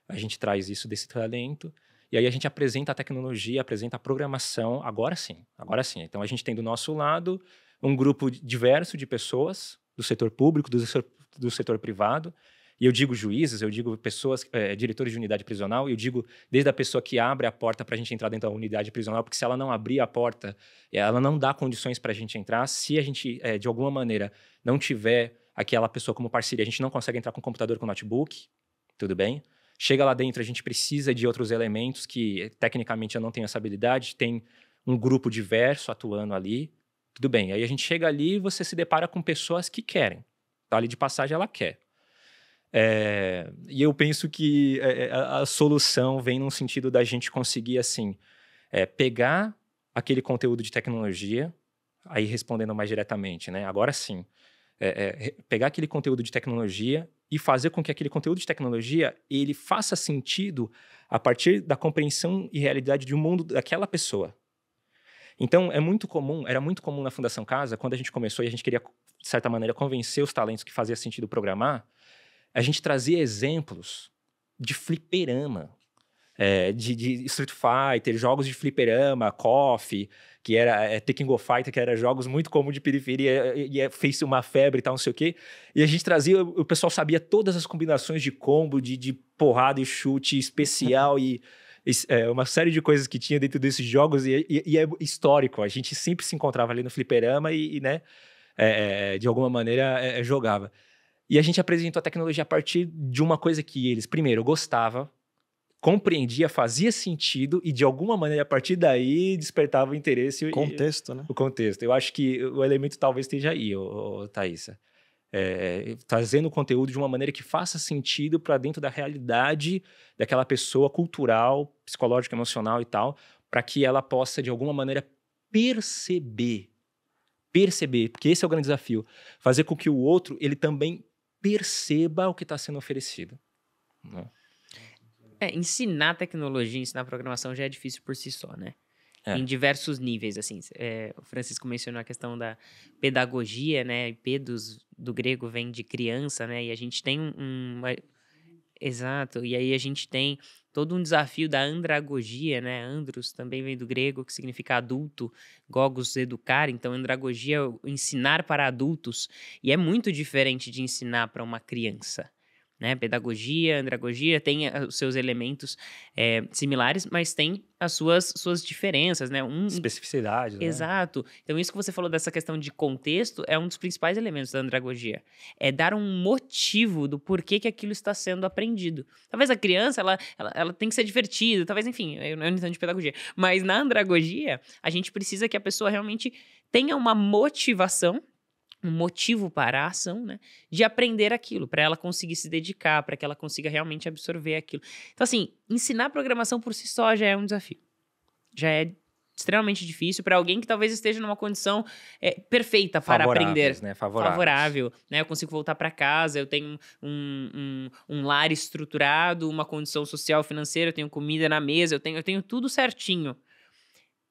a gente traz isso desse talento e aí a gente apresenta a tecnologia, apresenta a programação, agora sim, agora sim. Então a gente tem do nosso lado um grupo diverso de pessoas do setor público, do setor, do setor privado. E eu digo juízes, eu digo pessoas, é, diretores de unidade prisional, eu digo desde a pessoa que abre a porta para a gente entrar dentro da unidade prisional, porque se ela não abrir a porta, ela não dá condições para a gente entrar. Se a gente, é, de alguma maneira, não tiver aquela pessoa como parceria, a gente não consegue entrar com computador, com notebook, tudo bem? Chega lá dentro, a gente precisa de outros elementos que tecnicamente eu não tenho essa habilidade, tem um grupo diverso atuando ali. Tudo bem. Aí a gente chega ali e você se depara com pessoas que querem. Tá ali de passagem, ela quer. É, e eu penso que é, é, a, a, solução vem num sentido da gente conseguir, assim, é, pegar aquele conteúdo de tecnologia, aí respondendo mais diretamente, né? Agora sim. É, é pegar aquele conteúdo de tecnologia e fazer com que aquele conteúdo de tecnologia ele faça sentido a partir da compreensão e realidade de um mundo daquela pessoa. Então, é muito comum, era muito comum na Fundação Casa, quando a gente começou e a gente queria, de certa maneira, convencer os talentos que fazia sentido programar, a gente trazia exemplos de fliperama é, de, de, Street Fighter, jogos de fliperama, Coffee, que era é, eh, Tekken Go Fighter, que era jogos muito comuns de periferia, e, e é fez uma febre e tal, não sei o quê. E a gente trazia, o pessoal sabia todas as combinações de combo, de, de porrada e chute especial e... É, uma série de coisas que tinha dentro desses jogos e, e, e, é histórico. A gente sempre se encontrava ali no fliperama e, e né, é, de alguma maneira é, jogava. E a gente apresentou a tecnologia a partir de uma coisa que eles, primeiro, gostava, compreendia, fazia sentido e de alguma maneira a partir daí despertava o interesse. Contexto, e, né? O contexto. Eu acho que o elemento talvez esteja aí, ô, ô, Thaisa. É, trazendo o conteúdo de uma maneira que faça sentido para dentro da realidade daquela pessoa cultural, psicológica, emocional e tal, para que ela possa de alguma maneira perceber, perceber, porque esse é o grande desafio, fazer com que o outro ele também perceba o que está sendo oferecido. Né? É, ensinar tecnologia, ensinar programação já é difícil por si só, né? É. Em diversos níveis, assim. É, o Francisco mencionou a questão da pedagogia, né? E pedos do grego vem de criança, né? E a gente tem um, uma... Exato. E aí a gente tem todo um desafio da andragogia, né? Andros também vem do grego, que significa adulto, gogos educar, então andragogia ensinar para adultos, e é muito diferente de ensinar para uma criança. Né? Pedagogia, andragogia tem eh, os seus elementos é, similares, mas tem as suas, suas diferenças, né? Um, Especificidade. Né? Exato. Né? Então, isso que você falou dessa questão de contexto é um dos principais elementos da andragogia. É dar um motivo do porquê que aquilo está sendo aprendido. Talvez a criança, ela, ela, ela tem que ser divertida, talvez, enfim, eu não entendo de pedagogia. Mas na andragogia, a gente precisa que a pessoa realmente tenha uma motivação um motivo para a ação, né? De aprender aquilo, para ela conseguir se dedicar, para que ela consiga realmente absorver aquilo. Então, assim, ensinar programação por si só já é um desafio. Já é extremamente difícil para alguém que talvez esteja numa condição é, perfeita para aprender. Né? Favorável. Né? Eu consigo voltar para casa, eu tenho um, um, um, lar estruturado, uma condição social, financeira, eu tenho comida na mesa, eu tenho, eu tenho tudo certinho.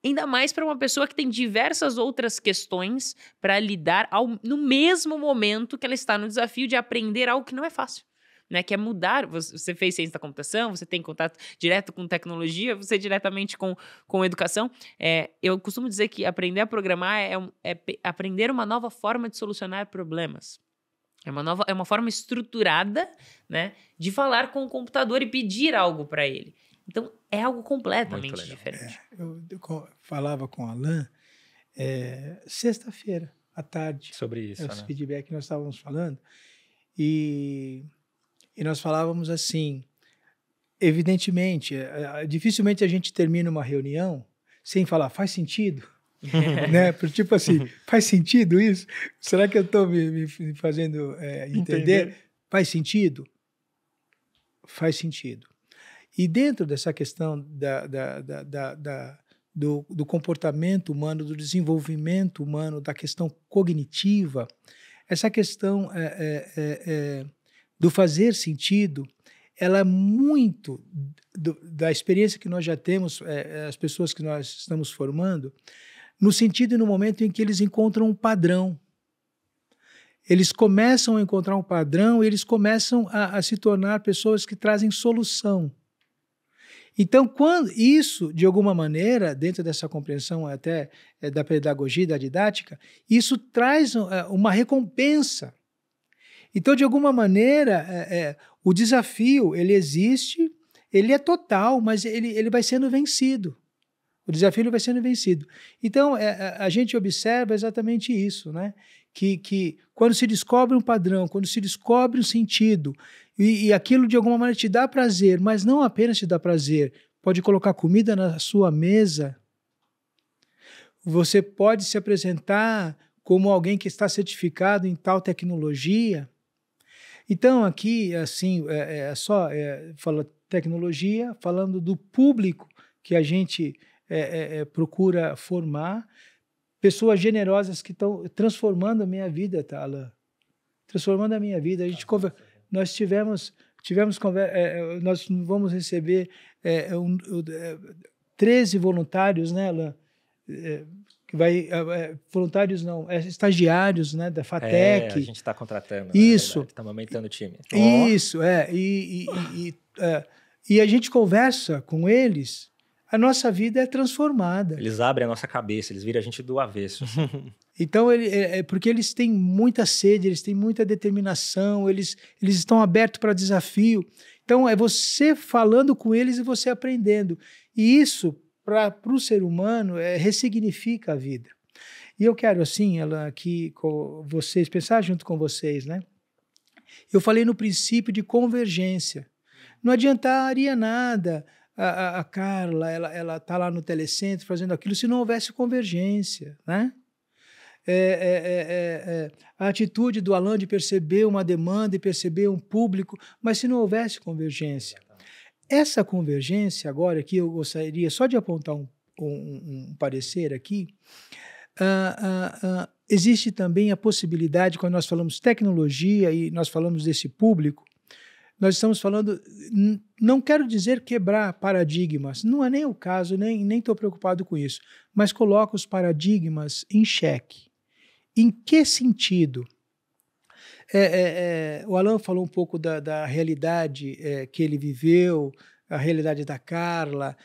Ainda mais para uma pessoa que tem diversas outras questões para lidar ao, no mesmo momento que ela está no desafio de aprender algo que não é fácil. Né, que é mudar. Você fez ciência da computação, você tem contato direto com tecnologia, você diretamente com, com educação. É, eu costumo dizer que aprender a programar é, é aprender uma nova forma de solucionar problemas. É uma, nova, é uma forma estruturada né, de falar com o computador e pedir algo para ele. Então é algo completamente diferente. É, eu, eu, falava com o Alain é, sexta-feira à tarde. Sobre isso. É, os né? feedback que nós estávamos falando. E, e nós falávamos assim: evidentemente, é, é, é, dificilmente a gente termina uma reunião sem falar, faz sentido? né? Por, tipo assim, faz sentido isso? Será que eu estou me, me, fazendo é, entender? entender? Faz sentido? Faz sentido. E dentro dessa questão da, da, da, da do, do, comportamento humano, do desenvolvimento humano, da questão cognitiva, essa questão é, é, é, é do fazer sentido, ela é muito do, da experiência que nós já temos, é, é, as pessoas que nós estamos formando, no sentido e no momento em que eles encontram um padrão. Eles começam a encontrar um padrão e eles começam a, a se tornar pessoas que trazem solução. Então, quando isso, de alguma maneira, dentro dessa compreensão até é, da pedagogia, da didática, isso traz é, uma recompensa. Então, de alguma maneira, é, o desafio ele existe, ele é total, mas ele, ele vai sendo vencido. O desafio vai sendo vencido. Então, a gente observa exatamente isso, né? Que, que quando se descobre um padrão, quando se descobre um sentido, e, e aquilo de alguma maneira te dá prazer, mas não apenas te dá prazer. Pode colocar comida na sua mesa. Você pode se apresentar como alguém que está certificado em tal tecnologia. Então, aqui, assim, é, é, é só é, fala tecnologia, falando do público que a gente é, é, é, procura formar, pessoas generosas que estão transformando a minha vida, tá, Alain? transformando a minha vida. A gente, tá. conversa. Nós tivemos, tivemos é, é, nós vamos receber é, é um, 13 é, voluntários, né, Alain? que vai voluntários não estagiários né da Fatec a gente está contratando né, isso estamos tá aumentando o time isso oh. é e, e, e, e a gente conversa com eles a nossa vida é transformada. Eles abrem a nossa cabeça, eles viram a gente do avesso. Assim. então, ele, é, é, porque eles têm muita sede, eles têm muita determinação, eles, eles estão abertos para desafio. Então, é você falando com eles e você aprendendo. E isso, para o ser humano, é, ressignifica a vida. E eu quero, assim, ela aqui com vocês, pensar junto com vocês, né? Eu falei no princípio de convergência. Não adiantaria nada a, a Carla, ela, ela tá lá no telecentro fazendo aquilo, se não houvesse convergência, né? É, é, é, é, é a atitude do Alan de perceber uma demanda e perceber um público, mas se não houvesse convergência. Essa convergência, agora, que eu gostaria só de apontar um, um, um parecer aqui, uh, uh, uh, existe também a possibilidade, quando nós falamos tecnologia e nós falamos desse público, nós estamos falando, não quero dizer quebrar paradigmas, não é nem o caso, nem estou preocupado com isso, mas coloca os paradigmas em xeque. Em que sentido? É, é, é, o Alan falou um pouco da, da realidade é, que ele viveu, a realidade da Carla.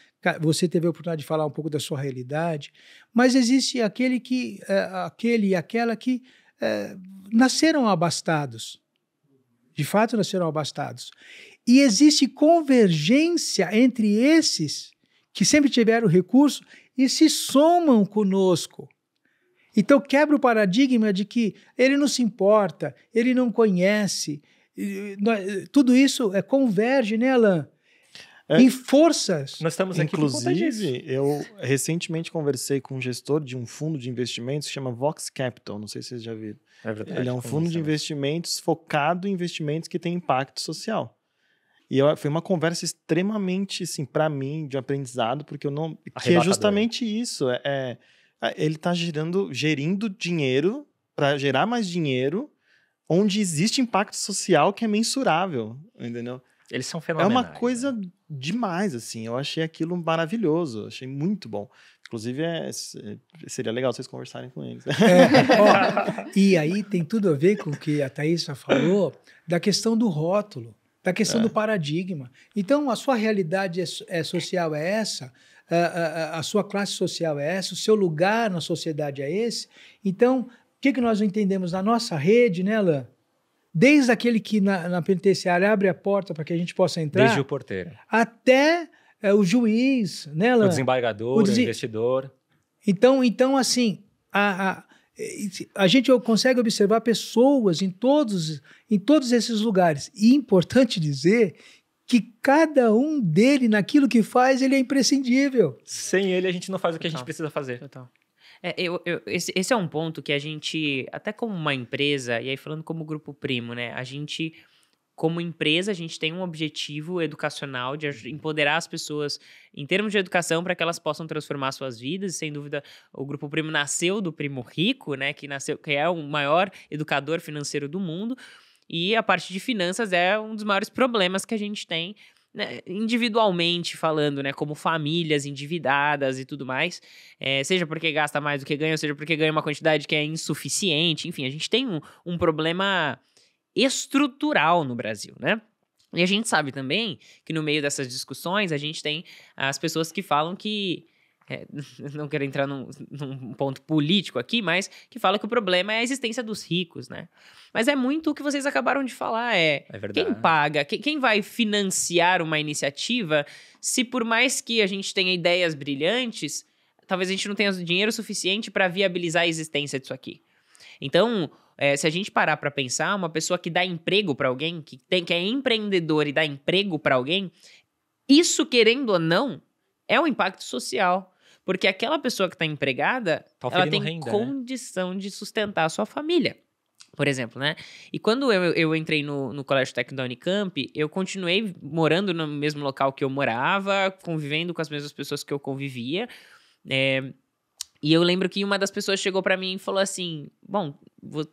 Você teve a oportunidade de falar um pouco da sua realidade, mas existe aquele que, é, aquele e aquela que é, nasceram abastados, de fato serão abastados. E existe convergência entre esses que sempre tiveram recurso e se somam conosco. Então quebra o paradigma de que ele não se importa, ele não conhece. Tudo isso é, converge, né, Alain? É, em forças. Nós estamos aqui Inclusive, eu recentemente conversei com um gestor de um fundo de investimentos que chama Vox Capital, não sei se vocês já viram. É verdade, Ele é um fundo de investimentos focado em investimentos que têm impacto social. E eu, foi uma conversa extremamente, assim, para mim, de aprendizado, porque eu não. Que é justamente isso. É, é ele está gerando, gerindo dinheiro para gerar mais dinheiro, onde existe impacto social que é mensurável, entendeu? Eles são fenomenais. É uma coisa né? demais, assim. Eu achei aquilo maravilhoso, achei muito bom. Inclusive, é, é, seria legal vocês conversarem com eles. É, ó, e aí tem tudo a ver com o que a Thaís já falou da questão do rótulo, da questão é. do paradigma. Então, a sua realidade é, é social é essa, a, a, a sua classe social é essa, o seu lugar na sociedade é esse. Então, o que, que nós entendemos na nossa rede, né, Alain? Desde aquele que na, na penitenciária abre a porta para que a gente possa entrar. Desde o porteiro. Até é, o juiz, né, O desembargador, o, o investidor. Então, então assim, a, a, a gente consegue observar pessoas em todos, em todos esses lugares. E importante dizer que cada um dele, naquilo que faz, ele é imprescindível. Sem ele, a gente não faz o que Total. a gente precisa fazer. Total. É, eu, eu, esse, esse é um ponto que a gente, até como uma empresa, e aí falando como grupo primo, né? A gente como empresa, a gente tem um objetivo educacional de uhum. empoderar as pessoas em termos de educação para que elas possam transformar suas vidas. Sem dúvida, o Grupo Primo nasceu do Primo Rico, né, que, nasceu, que é o maior educador financeiro do mundo. E a parte de finanças é um dos maiores problemas que a gente tem né, individualmente falando, né, como famílias endividadas e tudo mais, é, seja porque gasta mais do que ganha, seja porque ganha uma quantidade que é insuficiente, enfim, a gente tem um, um problema estrutural no Brasil, né? E a gente sabe também que no meio dessas discussões a gente tem as pessoas que falam que é, não quero entrar num, num, ponto político aqui, mas que fala que o problema é a existência dos ricos, né? Mas é muito o que vocês acabaram de falar, é, é quem paga, quem, quem vai financiar uma iniciativa, se por mais que a gente tenha ideias brilhantes, talvez a gente não tenha dinheiro suficiente para viabilizar a existência disso aqui. Então, é, se a gente parar para pensar, uma pessoa que dá emprego para alguém, que, tem, que é empreendedor e dá emprego para alguém, isso, querendo ou não, é um impacto social. Porque aquela pessoa que está empregada, tá ela tem renda, né? condição né? de sustentar a sua família. Por exemplo, né? E quando eu, eu entrei no, no Colégio Técnico da Unicamp, eu continuei morando no mesmo local que eu morava, convivendo com as mesmas pessoas que eu convivia. É, e eu lembro que uma das pessoas chegou para mim e falou assim: Bom,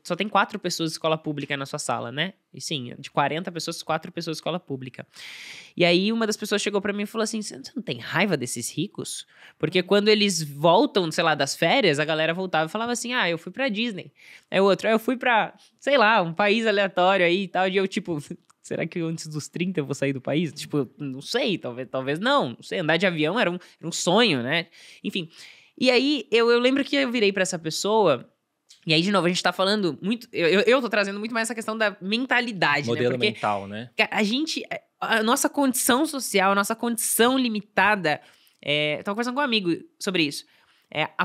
só tem quatro pessoas de escola pública na sua sala, né? E sim, de 40 pessoas, quatro pessoas de escola pública. E aí uma das pessoas chegou para mim e falou assim: Você não tem raiva desses ricos? Porque uhum. quando eles voltam, sei lá, das férias, a galera voltava e falava assim: Ah, eu fui pra Disney. Aí o outro, ah, eu fui pra, sei lá, um país aleatório aí e tal. E eu, tipo, Será que antes dos 30 eu vou sair do país? Tipo, não sei, talvez, talvez não. Não sei, andar de avião era um, era um sonho, né? Enfim. E aí, eu, eu lembro que eu virei para essa pessoa. E aí, de novo, a gente tá falando muito. Eu, eu tô trazendo muito mais essa questão da mentalidade, né? Modelo né? mental, né? A gente. É, a nossa condição social, a nossa condição limitada. É, tava conversando com um amigo sobre isso. É, a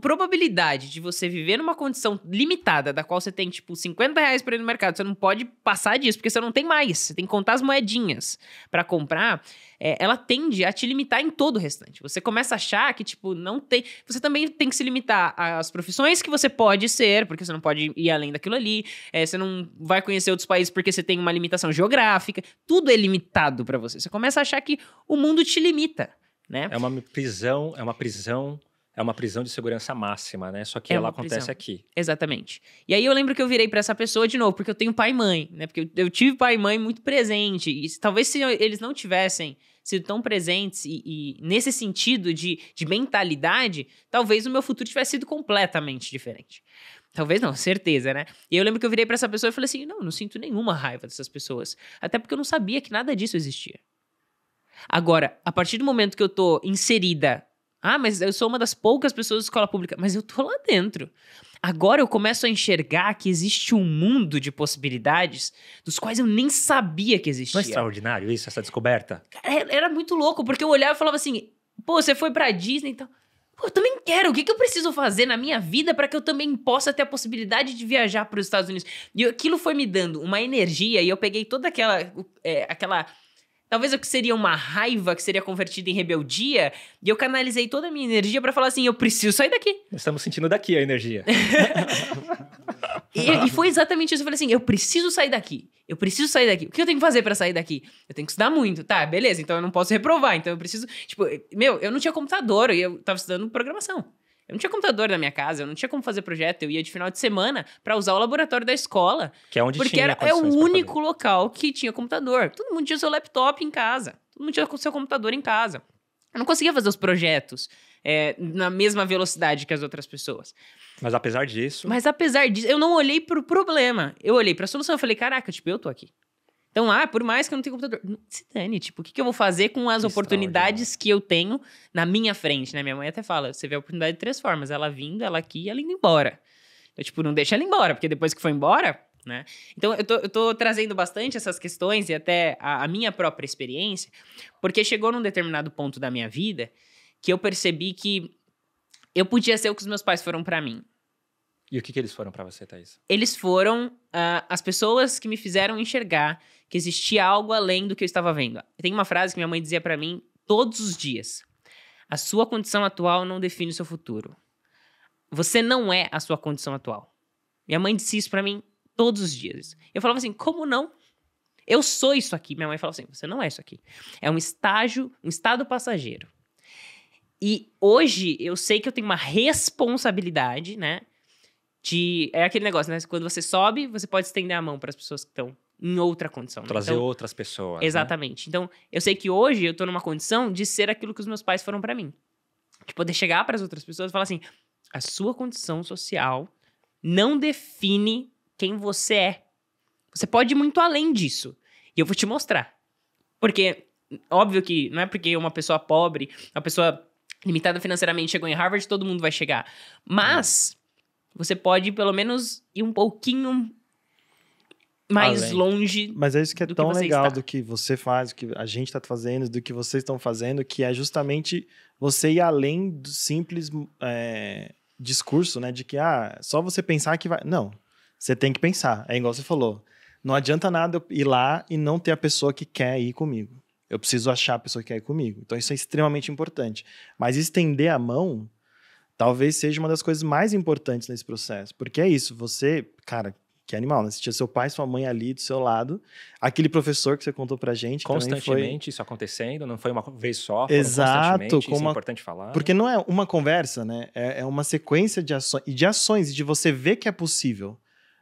probabilidade de você viver numa condição limitada, da qual você tem, tipo, 50 reais pra ir no mercado, você não pode passar disso, porque você não tem mais. Você tem que contar as moedinhas para comprar. É, ela tende a te limitar em todo o restante. Você começa a achar que, tipo, não tem. Você também tem que se limitar às profissões que você pode ser, porque você não pode ir além daquilo ali. É, você não vai conhecer outros países porque você tem uma limitação geográfica. Tudo é limitado para você. Você começa a achar que o mundo te limita. Né? É uma prisão, é uma prisão é uma prisão de segurança máxima, né? Só que é ela acontece prisão. aqui. Exatamente. E aí eu lembro que eu virei para essa pessoa de novo, porque eu tenho pai e mãe, né? Porque eu, tive pai e mãe muito presente. E talvez se eles não tivessem sido tão presentes e, e, nesse sentido de, de mentalidade, talvez o meu futuro tivesse sido completamente diferente. Talvez não, certeza, né? E eu lembro que eu virei para essa pessoa e falei assim: não, não sinto nenhuma raiva dessas pessoas. Até porque eu não sabia que nada disso existia. Agora, a partir do momento que eu tô inserida ah, mas eu sou uma das poucas pessoas da escola pública. Mas eu tô lá dentro. Agora eu começo a enxergar que existe um mundo de possibilidades dos quais eu nem sabia que existia. Não é extraordinário isso, essa descoberta? É, era muito louco, porque eu olhava e falava assim: pô, você foi pra Disney e então... tal. Pô, eu também quero. O que, que eu preciso fazer na minha vida para que eu também possa ter a possibilidade de viajar para os Estados Unidos? E aquilo foi me dando uma energia e eu peguei toda aquela, é, aquela Talvez o que seria uma raiva que seria convertida em rebeldia, e eu canalizei toda a minha energia para falar assim: eu preciso sair daqui. Estamos sentindo daqui a energia. e, e, foi exatamente isso. Eu falei assim: eu preciso sair daqui. Eu preciso sair daqui. O que eu tenho que fazer para sair daqui? Eu tenho que estudar muito. Tá, beleza, então eu não posso reprovar. Então eu preciso. Tipo, meu, eu não tinha computador, e eu tava estudando programação. Eu não tinha computador na minha casa, eu não tinha como fazer projeto. Eu ia de final de semana para usar o laboratório da escola. Que é onde porque tinha era, é o único local que tinha computador. Todo mundo tinha seu laptop em casa. Todo mundo tinha seu computador em casa. Eu não conseguia fazer os projetos é, na mesma velocidade que as outras pessoas. Mas apesar disso. Mas apesar disso, eu não olhei pro problema. Eu olhei pra solução. Eu falei, caraca, tipo, eu tô aqui. Então, ah, por mais que eu não tenha computador. Se dane, tipo, o que, que eu vou fazer com as que oportunidades que eu tenho na minha frente, né? Minha mãe até fala: você vê a oportunidade de três formas: ela vindo, ela aqui e ela indo embora. Eu, tipo, não deixa ela embora, porque depois que foi embora, né? Então, eu tô, eu tô, trazendo bastante essas questões e até a, a, minha própria experiência, porque chegou num determinado ponto da minha vida que eu percebi que eu podia ser o que os meus pais foram para mim. E o que, que eles foram para você, Thaís? Eles foram uh, as pessoas que me fizeram enxergar que existia algo além do que eu estava vendo. Tem uma frase que minha mãe dizia para mim todos os dias: A sua condição atual não define o seu futuro. Você não é a sua condição atual. Minha mãe disse isso para mim todos os dias. Eu falava assim: Como não? Eu sou isso aqui. Minha mãe falava assim: Você não é isso aqui. É um estágio, um estado passageiro. E hoje eu sei que eu tenho uma responsabilidade, né? De, é aquele negócio, né? Quando você sobe, você pode estender a mão para as pessoas que estão em outra condição. Né? Trazer então, outras pessoas. Né? Exatamente. Né? Então, eu sei que hoje eu tô numa condição de ser aquilo que os meus pais foram para mim. De poder chegar para as outras pessoas e falar assim: a sua condição social não define quem você é. Você pode ir muito além disso. E eu vou te mostrar. Porque, óbvio que não é porque uma pessoa pobre, uma pessoa limitada financeiramente chegou em Harvard, todo mundo vai chegar. Mas, você pode pelo menos ir um pouquinho mais Além. longe. Mas é isso que é tão que legal está. do que você faz, do que a gente está fazendo, do que vocês estão fazendo, que é justamente você ir além do simples é, discurso, né? De que, ah, só você pensar que vai. Não, você tem que pensar. É igual você falou. Não adianta nada eu ir lá e não ter a pessoa que quer ir comigo. Eu preciso achar a pessoa que quer ir comigo. Então isso é extremamente importante. Mas estender a mão talvez seja uma das coisas mais importantes nesse processo. Porque é isso, você, cara, que é animal, né? Você tinha seu pai, sua mãe ali do seu lado, aquele professor que você contou pra gente. Constantemente foi... isso acontecendo, não foi uma vez só. Exato, é como uma... é importante falar. Porque não é uma conversa, né? É, é uma sequência de ações e de ações, de você ver que é possível.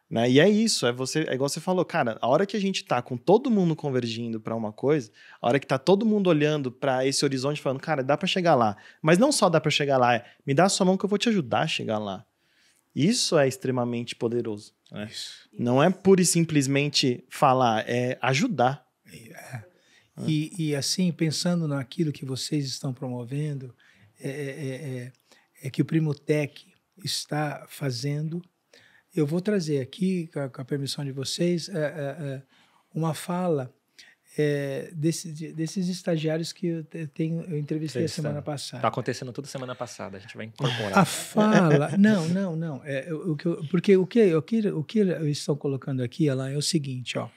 Né? E é isso, é você, é igual você falou, cara, a hora que a gente tá com todo mundo convergindo para uma coisa, a hora que tá todo mundo olhando para esse horizonte falando, cara, dá para chegar lá. Mas não só dá para chegar lá, é, me dá a sua mão que eu vou te ajudar a chegar lá. Isso é extremamente poderoso. Não é pura e simplesmente falar, é ajudar. É. E, e, assim, pensando naquilo que vocês estão promovendo, é, é que o Primo Tech está fazendo. Eu vou trazer aqui, com a, com a permissão de vocês, uma fala é, desse, desses estagiários que eu, tenho, eu entrevistei a semana passada. Está acontecendo toda semana passada, a gente vai incorporar. A fala. não, não, não. É, o que eu, porque o que, o, o que eu estou colocando aqui, Alain, é o seguinte, ó.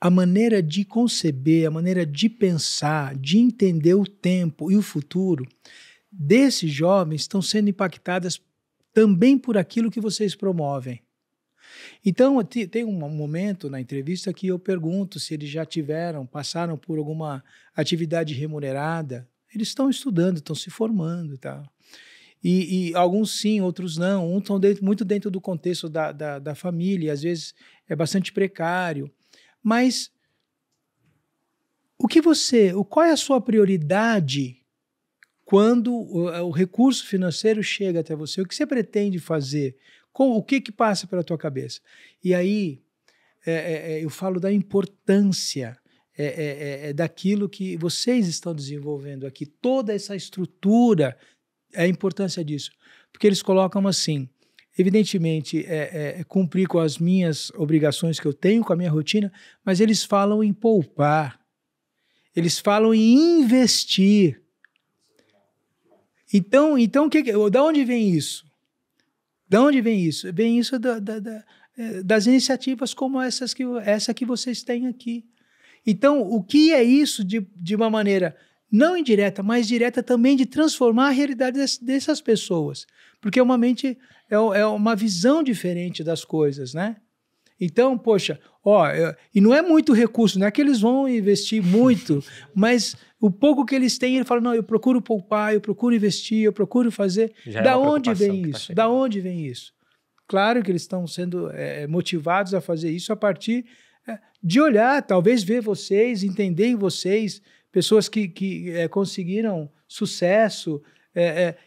A maneira de conceber, a maneira de pensar, de entender o tempo e o futuro desses jovens estão sendo impactadas também por aquilo que vocês promovem. Então, tem um momento na entrevista que eu pergunto se eles já tiveram, passaram por alguma atividade remunerada. Eles estão estudando, estão se formando e tá? E, e, alguns sim, outros não. Uns estão dentro, muito dentro do contexto da, da, da família, às vezes é bastante precário. Mas o que você, o, qual é a sua prioridade quando o, o recurso financeiro chega até você? O que você pretende fazer com, o que que passa pela tua cabeça? E aí é, é, é eu falo da importância é, é, é, daquilo que vocês estão desenvolvendo aqui, toda essa estrutura, a importância disso. Porque eles colocam assim, evidentemente, cumprir com as minhas obrigações que eu tenho, com a minha rotina, mas eles falam em poupar, eles falam em investir. Então, então que, da onde vem isso? De onde vem isso? Vem isso da, da, da, é, das iniciativas como essas que, essa que vocês têm aqui. Então, o que é isso de, de uma maneira não indireta, mas direta também de transformar a realidade dessas pessoas? Porque uma mente é, é uma visão diferente das coisas, né? Então, poxa, ó, e não é muito recurso, não é que eles vão investir muito, mas o pouco que eles têm, ele fala, não, eu procuro poupar, eu procuro investir, eu procuro fazer. Já é da é onde vem tá isso? Tá da onde vem isso? Claro que eles estão sendo é, é, motivados a fazer isso a partir é, de olhar, talvez ver vocês, entender em vocês, pessoas que, que é, conseguiram sucesso,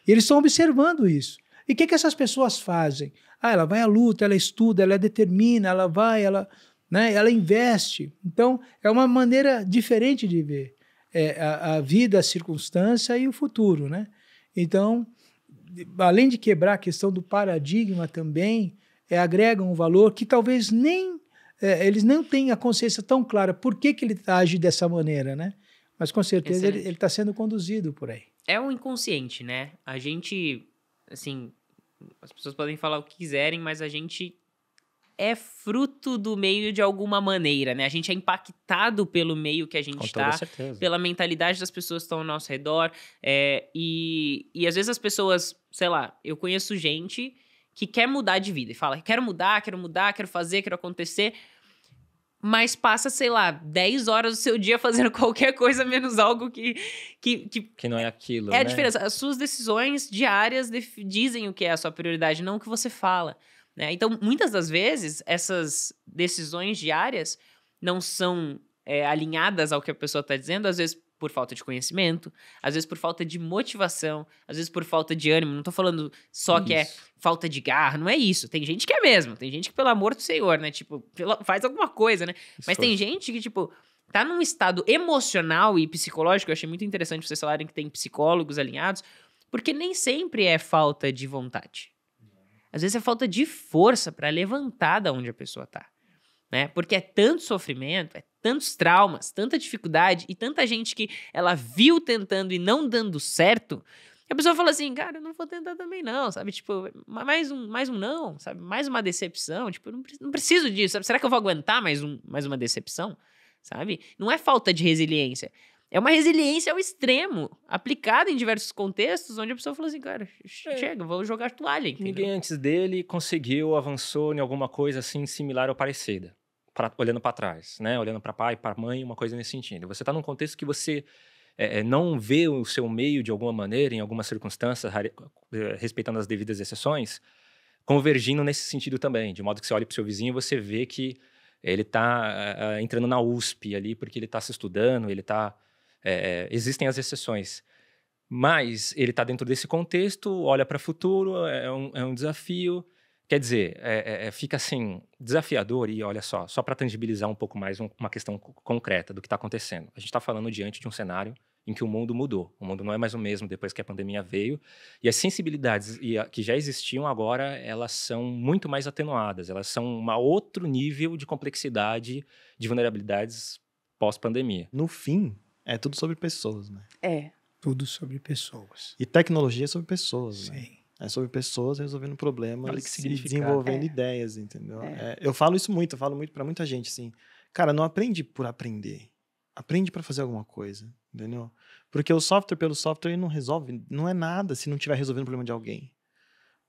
eles estão observando isso. E o que, que essas pessoas fazem? Ah, ela vai à luta, ela estuda, ela determina, ela vai, ela né? ela investe. Então, é uma maneira diferente de ver é, a, a, vida, a circunstância e o futuro. Né? Então, além de quebrar a questão do paradigma também, é, agregam um valor que talvez nem é, eles não tenham a consciência tão clara por que, que ele age dessa maneira, né? Mas com certeza Excelente. ele está sendo conduzido por aí. É o um inconsciente, né? A gente, assim, as pessoas podem falar o que quiserem, mas a gente é fruto do meio de alguma maneira, né? A gente é impactado pelo meio que a gente está, pela mentalidade das pessoas que estão ao nosso redor. É, e, e às vezes as pessoas, sei lá, eu conheço gente que quer mudar de vida e fala: quero mudar, quero mudar, quero fazer, quero acontecer. Mas passa, sei lá, 10 horas do seu dia fazendo qualquer coisa menos algo que. Que, que, que não é aquilo. É né? a diferença. As suas decisões diárias dizem o que é a sua prioridade, não o que você fala. Né? Então, muitas das vezes, essas decisões diárias não são é, alinhadas ao que a pessoa está dizendo, às vezes por falta de conhecimento, às vezes por falta de motivação, às vezes por falta de ânimo. Não estou falando só isso. que é falta de garra, não é isso. Tem gente que é mesmo, tem gente que, pelo amor do Senhor, né? Tipo, faz alguma coisa, né? Isso Mas tem gente que, tipo, tá num estado emocional e psicológico. Eu achei muito interessante vocês falarem que tem psicólogos alinhados, porque nem sempre é falta de vontade. Às vezes é falta de força para levantar da onde a pessoa está, né? Porque é tanto sofrimento, é tantos traumas, tanta dificuldade e tanta gente que ela viu tentando e não dando certo, e a pessoa fala assim, cara, eu não vou tentar também não, sabe? Tipo, mais um, mais um não, sabe? Mais uma decepção, tipo, não, não preciso disso, sabe? Será que eu vou aguentar mais, um, mais uma decepção? Sabe? Não é falta de resiliência. É uma resiliência ao extremo, aplicada em diversos contextos, onde a pessoa fala assim, cara, é. chega, é. vou jogar toalha. Entendeu? Ninguém antes dele conseguiu, avançou em alguma coisa assim similar ou parecida, pra, olhando para trás, né? Olhando para pai, para mãe, uma coisa nesse sentido. Você está num contexto que você é, é, não vê o seu meio de alguma maneira, em algumas circunstâncias, é, respeitando as devidas exceções, convergindo nesse sentido também, de modo que você olha para o seu vizinho e você vê que ele está entrando na USP ali porque ele está se estudando, ele está é, é, existem as exceções. Mas ele está dentro desse contexto, olha para o futuro, é, é um, é um, desafio. Quer dizer, é, é fica assim, desafiador e olha só, só para tangibilizar um pouco mais um, uma questão concreta do que está acontecendo. A gente está falando diante de um cenário em que o mundo mudou. O mundo não é mais o mesmo depois que a pandemia veio. E as sensibilidades que já existiam agora, elas são muito mais atenuadas. Elas são um outro nível de complexidade, de vulnerabilidades pós-pandemia. No fim, é tudo sobre pessoas, né? É. Tudo sobre pessoas. E tecnologia é sobre pessoas, né? Sim. né? É sobre pessoas resolvendo problemas que e desenvolvendo é. ideias, entendeu? É. É, eu falo isso muito, eu falo muito para muita gente, assim. Cara, não aprende por aprender. Aprende para fazer alguma coisa, entendeu? Porque o software pelo software ele não resolve, não é nada se não tiver resolvendo o problema de alguém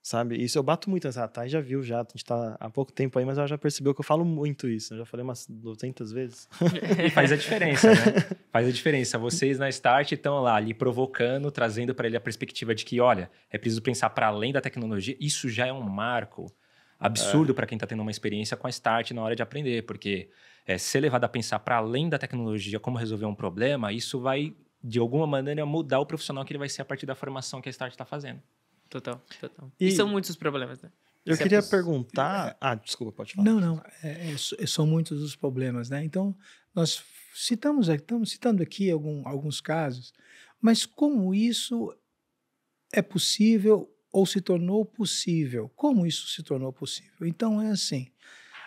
sabe? Isso eu bato muito nessa. Assim, a ah, Thay tá, já viu, já. A gente tá há pouco tempo aí, mas ela já percebeu que eu falo muito isso. Eu já falei umas 200 vezes. e faz a diferença, né? Faz a diferença. Vocês na Start estão lá ali provocando, trazendo para ele a perspectiva de que, olha, é preciso pensar para além da tecnologia. Isso já é um marco absurdo é. para quem está tendo uma experiência com a Start na hora de aprender, porque é, ser levado a pensar para além da tecnologia como resolver um problema, isso vai, de alguma maneira, mudar o profissional que ele vai ser a partir da formação que a Start está fazendo. Total, total. E, e são muitos os problemas, né? Eu queria perguntar. Ah, desculpa, pode falar. Não, não. É, é, é, são muitos os problemas, né? Então, nós citamos aqui, estamos citando aqui algum, alguns casos, mas como isso é possível ou se tornou possível? Como isso se tornou possível? Então, é assim.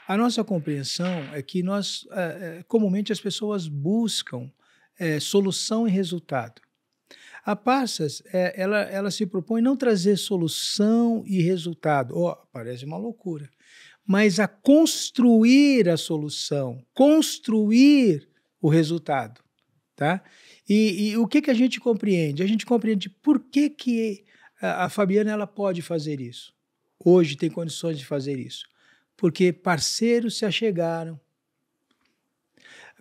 A nossa compreensão é que nós, é, é comumente, as pessoas buscam é, solução e resultado. A Passas, é, ela, ela se propõe não trazer solução e resultado. Oh, parece uma loucura. Mas a construir a solução, construir o resultado. Tá? E, e o que, que a gente compreende? A gente compreende por que, que a, a Fabiana ela pode fazer isso. Hoje tem condições de fazer isso. Porque parceiros se achegaram,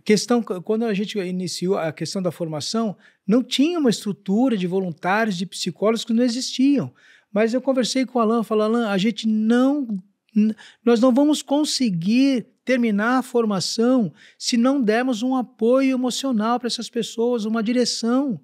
Questão, quando a gente iniciou a questão da formação, não tinha uma estrutura de voluntários, de psicólogos que não existiam. Mas eu conversei com o Alan, falei, Alan, a gente não. Nós não vamos conseguir terminar a formação se não dermos um apoio emocional para essas pessoas, uma direção.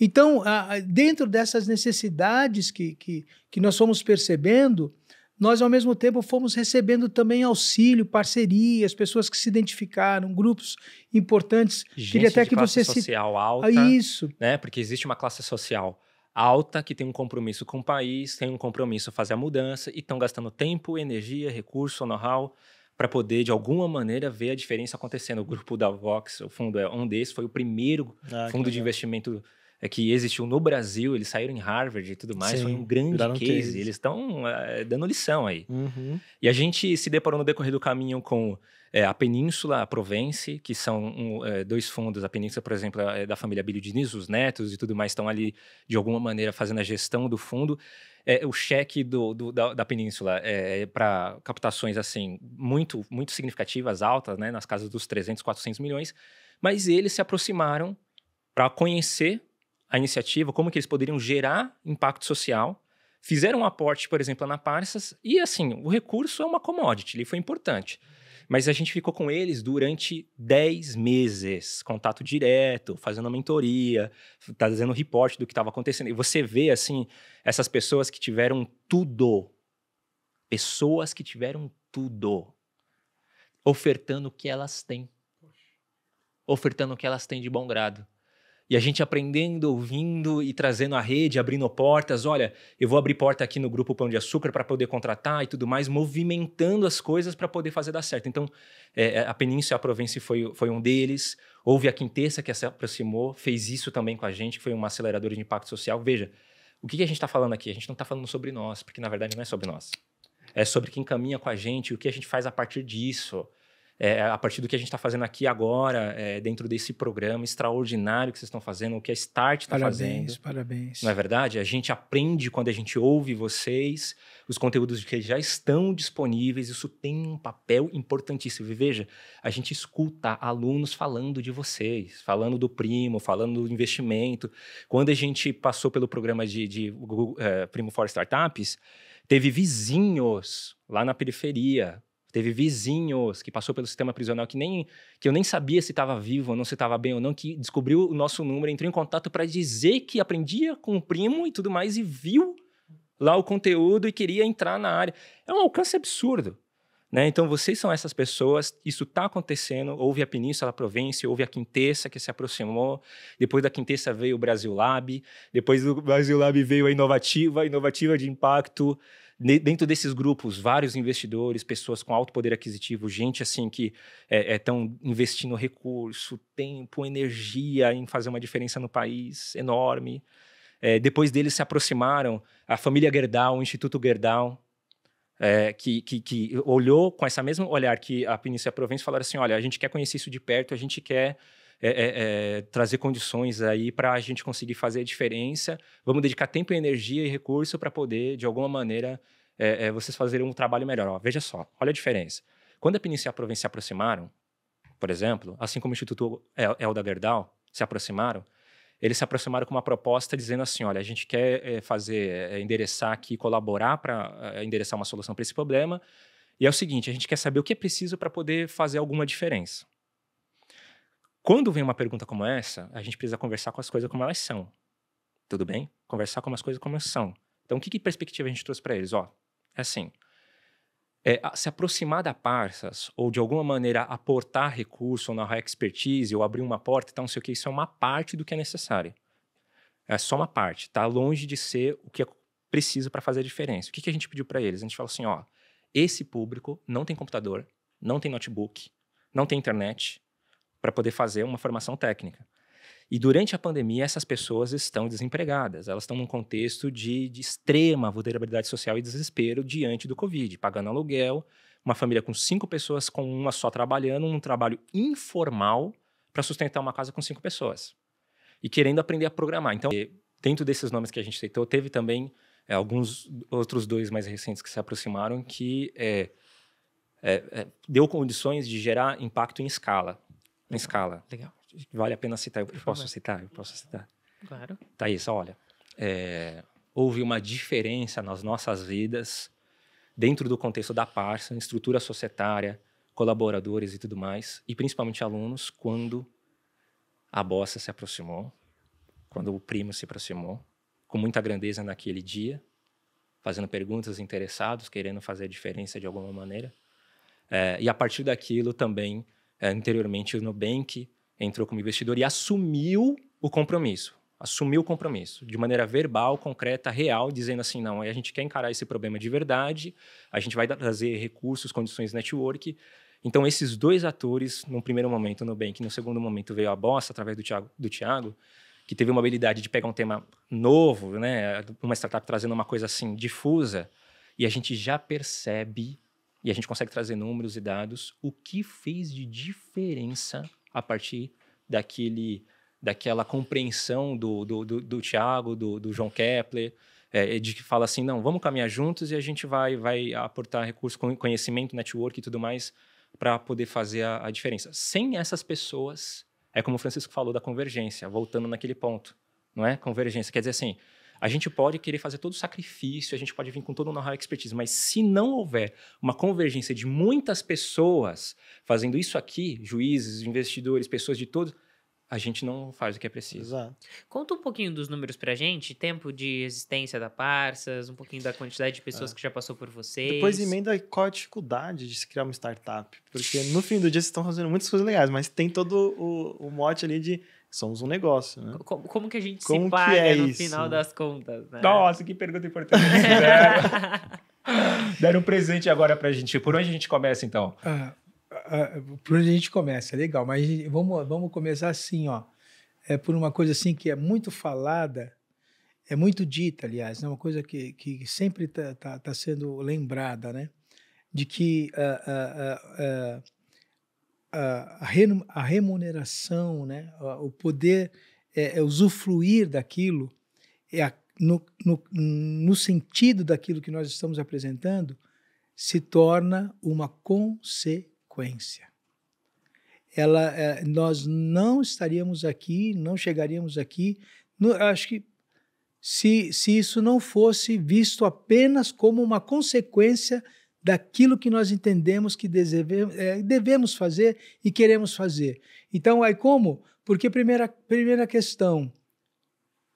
Então, dentro dessas necessidades que, que, que nós fomos percebendo, nós, ao mesmo tempo, fomos recebendo também auxílio, parcerias, pessoas que se identificaram, grupos importantes. Gente Queria até que classe você social se... alta. Isso. Né? Porque existe uma classe social alta que tem um compromisso com o país, tem um compromisso a fazer a mudança e estão gastando tempo, energia, recurso, know-how para poder, de alguma maneira, ver a diferença acontecendo. O grupo da Vox, o fundo é um desses, foi o primeiro ah, fundo de investimento é que existiu no Brasil, eles saíram em Harvard e tudo mais, Sim, foi um grande case. case. Eles estão é, dando lição aí. Uhum. E a gente se deparou no decorrer do caminho com é, a Península, a Provence, que são um, é, dois fundos. A Península, por exemplo, é da família Bilho Diniz, os netos e tudo mais estão ali, de alguma maneira, fazendo a gestão do fundo. É, o cheque do, do, da, da, Península é, é para captações assim muito muito significativas, altas, né, nas casas dos 300, 400 milhões, mas eles se aproximaram para conhecer a iniciativa, como que eles poderiam gerar impacto social, fizeram um aporte, por exemplo, na Parsas, e assim, o recurso é uma commodity, ele foi importante. Mas a gente ficou com eles durante 10 meses, contato direto, fazendo a mentoria, trazendo reporte do que estava acontecendo. E você vê, assim, essas pessoas que tiveram tudo, pessoas que tiveram tudo, ofertando o que elas têm, ofertando o que elas têm de bom grado e a gente aprendendo, ouvindo e trazendo a rede, abrindo portas. Olha, eu vou abrir porta aqui no grupo Pão de Açúcar para poder contratar e tudo mais, movimentando as coisas para poder fazer dar certo. Então, é, é a Península e a Provence foi, foi um deles. Houve a Quintessa que se aproximou, fez isso também com a gente, foi uma aceleradora de impacto social. Veja, o que, que a gente está falando aqui? A gente não está falando sobre nós, porque na verdade não é sobre nós. É sobre quem caminha com a gente, o que a gente faz a partir disso é, a partir do que a gente está fazendo aqui agora, é, dentro desse programa extraordinário que vocês estão fazendo, o que a Start está fazendo. Parabéns, parabéns. Não é verdade? A gente aprende quando a gente ouve vocês, os conteúdos que já estão disponíveis, isso tem um papel importantíssimo. E veja, a gente escuta alunos falando de vocês, falando do primo, falando do investimento. Quando a gente passou pelo programa de, de é, Primo for Startups, teve vizinhos lá na periferia Teve vizinhos que passou pelo sistema prisional que nem que eu nem sabia se estava vivo ou não, se estava bem ou não, que descobriu o nosso número, entrou em contato para dizer que aprendia com o primo e tudo mais e viu lá o conteúdo e queria entrar na área. É um alcance absurdo. Né? Então, vocês são essas pessoas, isso está acontecendo. Houve a Península província houve a Quintessa que se aproximou, depois da Quintessa veio o Brasil Lab, depois do Brasil Lab veio a Inovativa, a Inovativa de Impacto, dentro desses grupos, vários investidores, pessoas com alto poder aquisitivo, gente assim que estão é, é, investindo recurso, tempo, energia em fazer uma diferença no país enorme. É, depois deles se aproximaram a família Gerdau, o Instituto Gerdau, é, que, que, que, olhou com esse mesmo olhar que a Península Provence e falaram assim: olha, a gente quer conhecer isso de perto, a gente quer é, é, é, trazer condições aí para a gente conseguir fazer a diferença. Vamos dedicar tempo, energia e recurso para poder, de alguma maneira, é, é, vocês fazerem um trabalho melhor. Ó, veja só, olha a diferença. Quando a Península e a se aproximaram, por exemplo, assim como o Instituto Elda Gerdau se aproximaram, eles se aproximaram com uma proposta dizendo assim, olha, a gente quer fazer, endereçar aqui, colaborar para endereçar uma solução para esse problema, e é o seguinte, a gente quer saber o que é preciso para poder fazer alguma diferença. Quando vem uma pergunta como essa, a gente precisa conversar com as coisas como elas são. Tudo bem? Conversar com as coisas como elas são. Então, que, que perspectiva a gente trouxe para eles? Ó, é assim, é, se aproximar da Parsas, ou de alguma maneira aportar recurso, ou narrar expertise, ou abrir uma porta, então não sei o que, isso é uma parte do que é necessário. É só uma parte, está longe de ser o que é preciso para fazer a diferença. O que, que a gente pediu para eles? A gente falou assim: ó, esse público não tem computador, não tem notebook, não tem internet, para poder fazer uma formação técnica. E durante a pandemia, essas pessoas estão desempregadas, elas estão num contexto de, de extrema vulnerabilidade social e desespero diante do Covid, pagando aluguel, uma família com cinco pessoas, com uma só trabalhando, um trabalho informal para sustentar uma casa com cinco pessoas. E querendo aprender a programar. Então, dentro desses nomes que a gente citou, teve também é, alguns outros dois mais recentes que se aproximaram que é, é, é deu condições de gerar impacto em escala em escala. Legal. Vale a pena citar, eu posso citar, eu posso citar. Claro. Thaís, tá olha, é, houve uma diferença nas nossas vidas dentro do contexto da parça, estrutura societária, colaboradores e tudo mais, e principalmente alunos, quando a bossa se aproximou, quando o primo se aproximou, com muita grandeza naquele dia, fazendo perguntas interessados, querendo fazer a diferença de alguma maneira. É, e a partir daquilo também é, anteriormente o Nubank entrou como investidor e assumiu o compromisso. Assumiu o compromisso de maneira verbal, concreta, real, dizendo assim: não, a gente quer encarar esse problema de verdade, a gente vai trazer recursos, condições network. Então, esses dois atores, num primeiro momento o Nubank, no segundo momento veio a Bossa, através do Tiago, do Thiago, que teve uma habilidade de pegar um tema novo, né, uma startup trazendo uma coisa assim difusa, e a gente já percebe e a gente consegue trazer números e dados, o que fez de diferença a partir daquele, daquela compreensão do, do, do, do Tiago, do, do João Kepler, é, é, de que fala assim, não, vamos caminhar juntos e a gente vai, vai aportar recursos, conhecimento, network e tudo mais para poder fazer a, a, diferença. Sem essas pessoas, é como o Francisco falou da convergência, voltando naquele ponto, não é? Convergência quer dizer assim, a gente pode querer fazer todo o sacrifício, a gente pode vir com todo o know-how expertise, mas se não houver uma convergência de muitas pessoas fazendo isso aqui, juízes, investidores, pessoas de todos, a gente não faz o que é preciso. Exato. Conta um pouquinho dos números pra gente, tempo de existência da Parsas, um pouquinho da quantidade de pessoas é. que já passou por vocês. Depois emenda qual a dificuldade de se criar uma startup, porque no fim do dia vocês estão fazendo muitas coisas legais, mas tem todo o, o mote ali de somos um negócio, né? Como, como que a gente como se paga é no isso? final das contas, né? Nossa, que pergunta importante. Deram um presente agora pra gente. Por onde a gente começa, então? Ah, ah, por onde a gente começa, legal. Mas vamos, vamos começar assim, ó. É por uma coisa assim que é muito falada, é muito dita, aliás, é né? uma coisa que, que sempre está tá, tá sendo lembrada, né? De que... Uh, uh, uh, a, remuneração, né? o poder é, é usufruir daquilo, é a, no, no, no sentido daquilo que nós estamos apresentando, se torna uma consequência. Ela, é, nós não estaríamos aqui, não chegaríamos aqui, no, acho que se, se isso não fosse visto apenas como uma consequência daquilo que nós entendemos que é, devemos fazer e queremos fazer. Então, aí como? Porque primeira, primeira questão,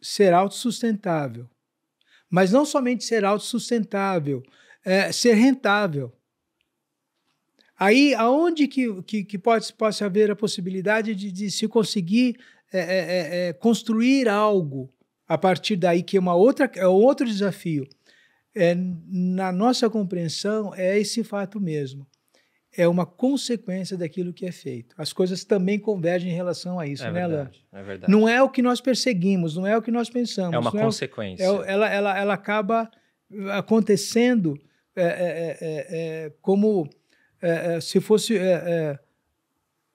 ser autossustentável. Mas não somente ser autossustentável, é, ser rentável. Aí, aonde que, que, que pode, pode haver a possibilidade de, de se conseguir é é, é, é, construir algo a partir daí, que é uma outra, é um outro desafio é, na nossa compreensão, é esse fato mesmo. É uma consequência daquilo que é feito. As coisas também convergem em relação a isso, é né, verdade, Alain? É verdade. Não é o que nós perseguimos, não é o que nós pensamos. É uma é consequência. É o, ela, ela, ela acaba eh, acontecendo eh, eh, como se fosse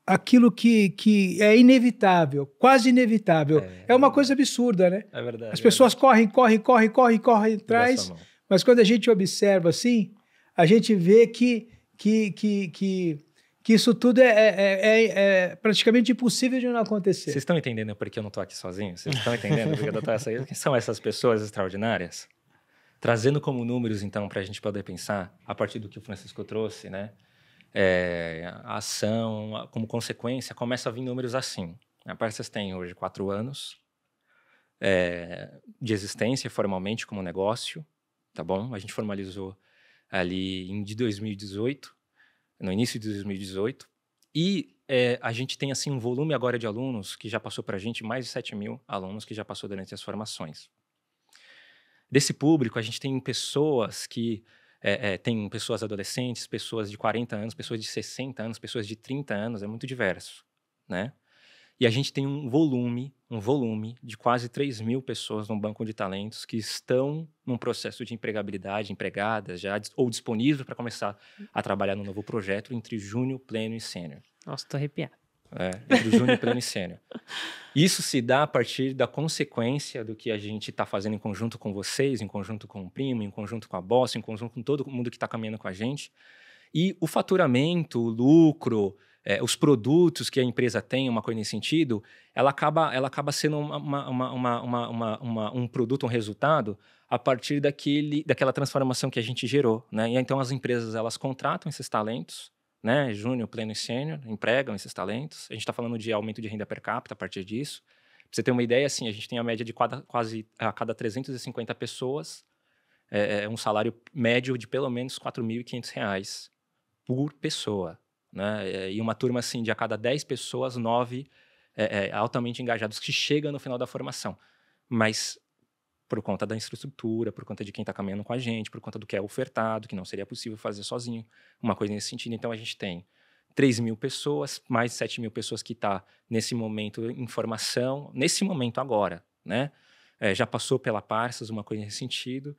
aquilo que, que é inevitável, quase inevitável. É, é uma é coisa absurda, né? É verdade. As é pessoas verdade. correm, correm, correm, correm, correm atrás mas quando a gente observa assim, a gente vê que, que, que, que, que isso tudo é, é, é, é, é praticamente impossível de não acontecer. Vocês estão entendendo por que eu não estou aqui sozinho? Vocês estão entendendo por que eu estou essa... Quem são essas pessoas extraordinárias? Trazendo como números, então, para a gente poder pensar, a partir do que o Francisco trouxe, né? É, a ação, como consequência, começa a vir números assim. A Parsas tem hoje quatro anos é, de existência formalmente como negócio, tá bom? A gente formalizou ali em de 2018, no início de 2018, e é, a gente tem assim um volume agora de alunos que já passou para a gente mais de 7 mil alunos que já passou durante as formações. Desse público, a gente tem pessoas que é, é, tem pessoas adolescentes, pessoas de 40 anos, pessoas de 60 anos, pessoas de 30 anos, é muito diverso, né? E a gente tem um volume, um volume de quase 3 mil pessoas no banco de talentos que estão num processo de empregabilidade, empregadas já, ou disponíveis para começar a trabalhar no novo projeto entre júnior, pleno e sênior. Nossa, tô arrepiado. É, entre júnior, pleno e sênior. Isso se dá a partir da consequência do que a gente está fazendo em conjunto com vocês, em conjunto com o primo, em conjunto com a bossa, em conjunto com todo mundo que está caminhando com a gente. E o faturamento, o lucro, é, os produtos que a empresa tem, uma coisa nesse sentido, ela acaba, ela acaba sendo uma, uma, uma, um produto, um resultado a partir daquele, daquela transformação que a gente gerou, né? E então as empresas elas contratam esses talentos, né? Júnior, pleno e sênior, empregam esses talentos. A gente está falando de aumento de renda per capita a partir disso. Pra você ter uma ideia, assim, a gente tem a média de quadra, quase a cada 350 pessoas é, é, um salário médio de pelo menos R$ 4.500 por pessoa. Né? É, e uma turma assim, de a cada 10 pessoas, 9 é, é, altamente engajados que chegam no final da formação. Mas por conta da infraestrutura, por conta de quem está caminhando com a gente, por conta do que é ofertado, que não seria possível fazer sozinho, uma coisa nesse sentido. Então a gente tem 3 mil pessoas, mais 7 mil pessoas que está nesse momento em formação, nesse momento agora, né? É, já passou pela Parsas, uma coisa nesse sentido,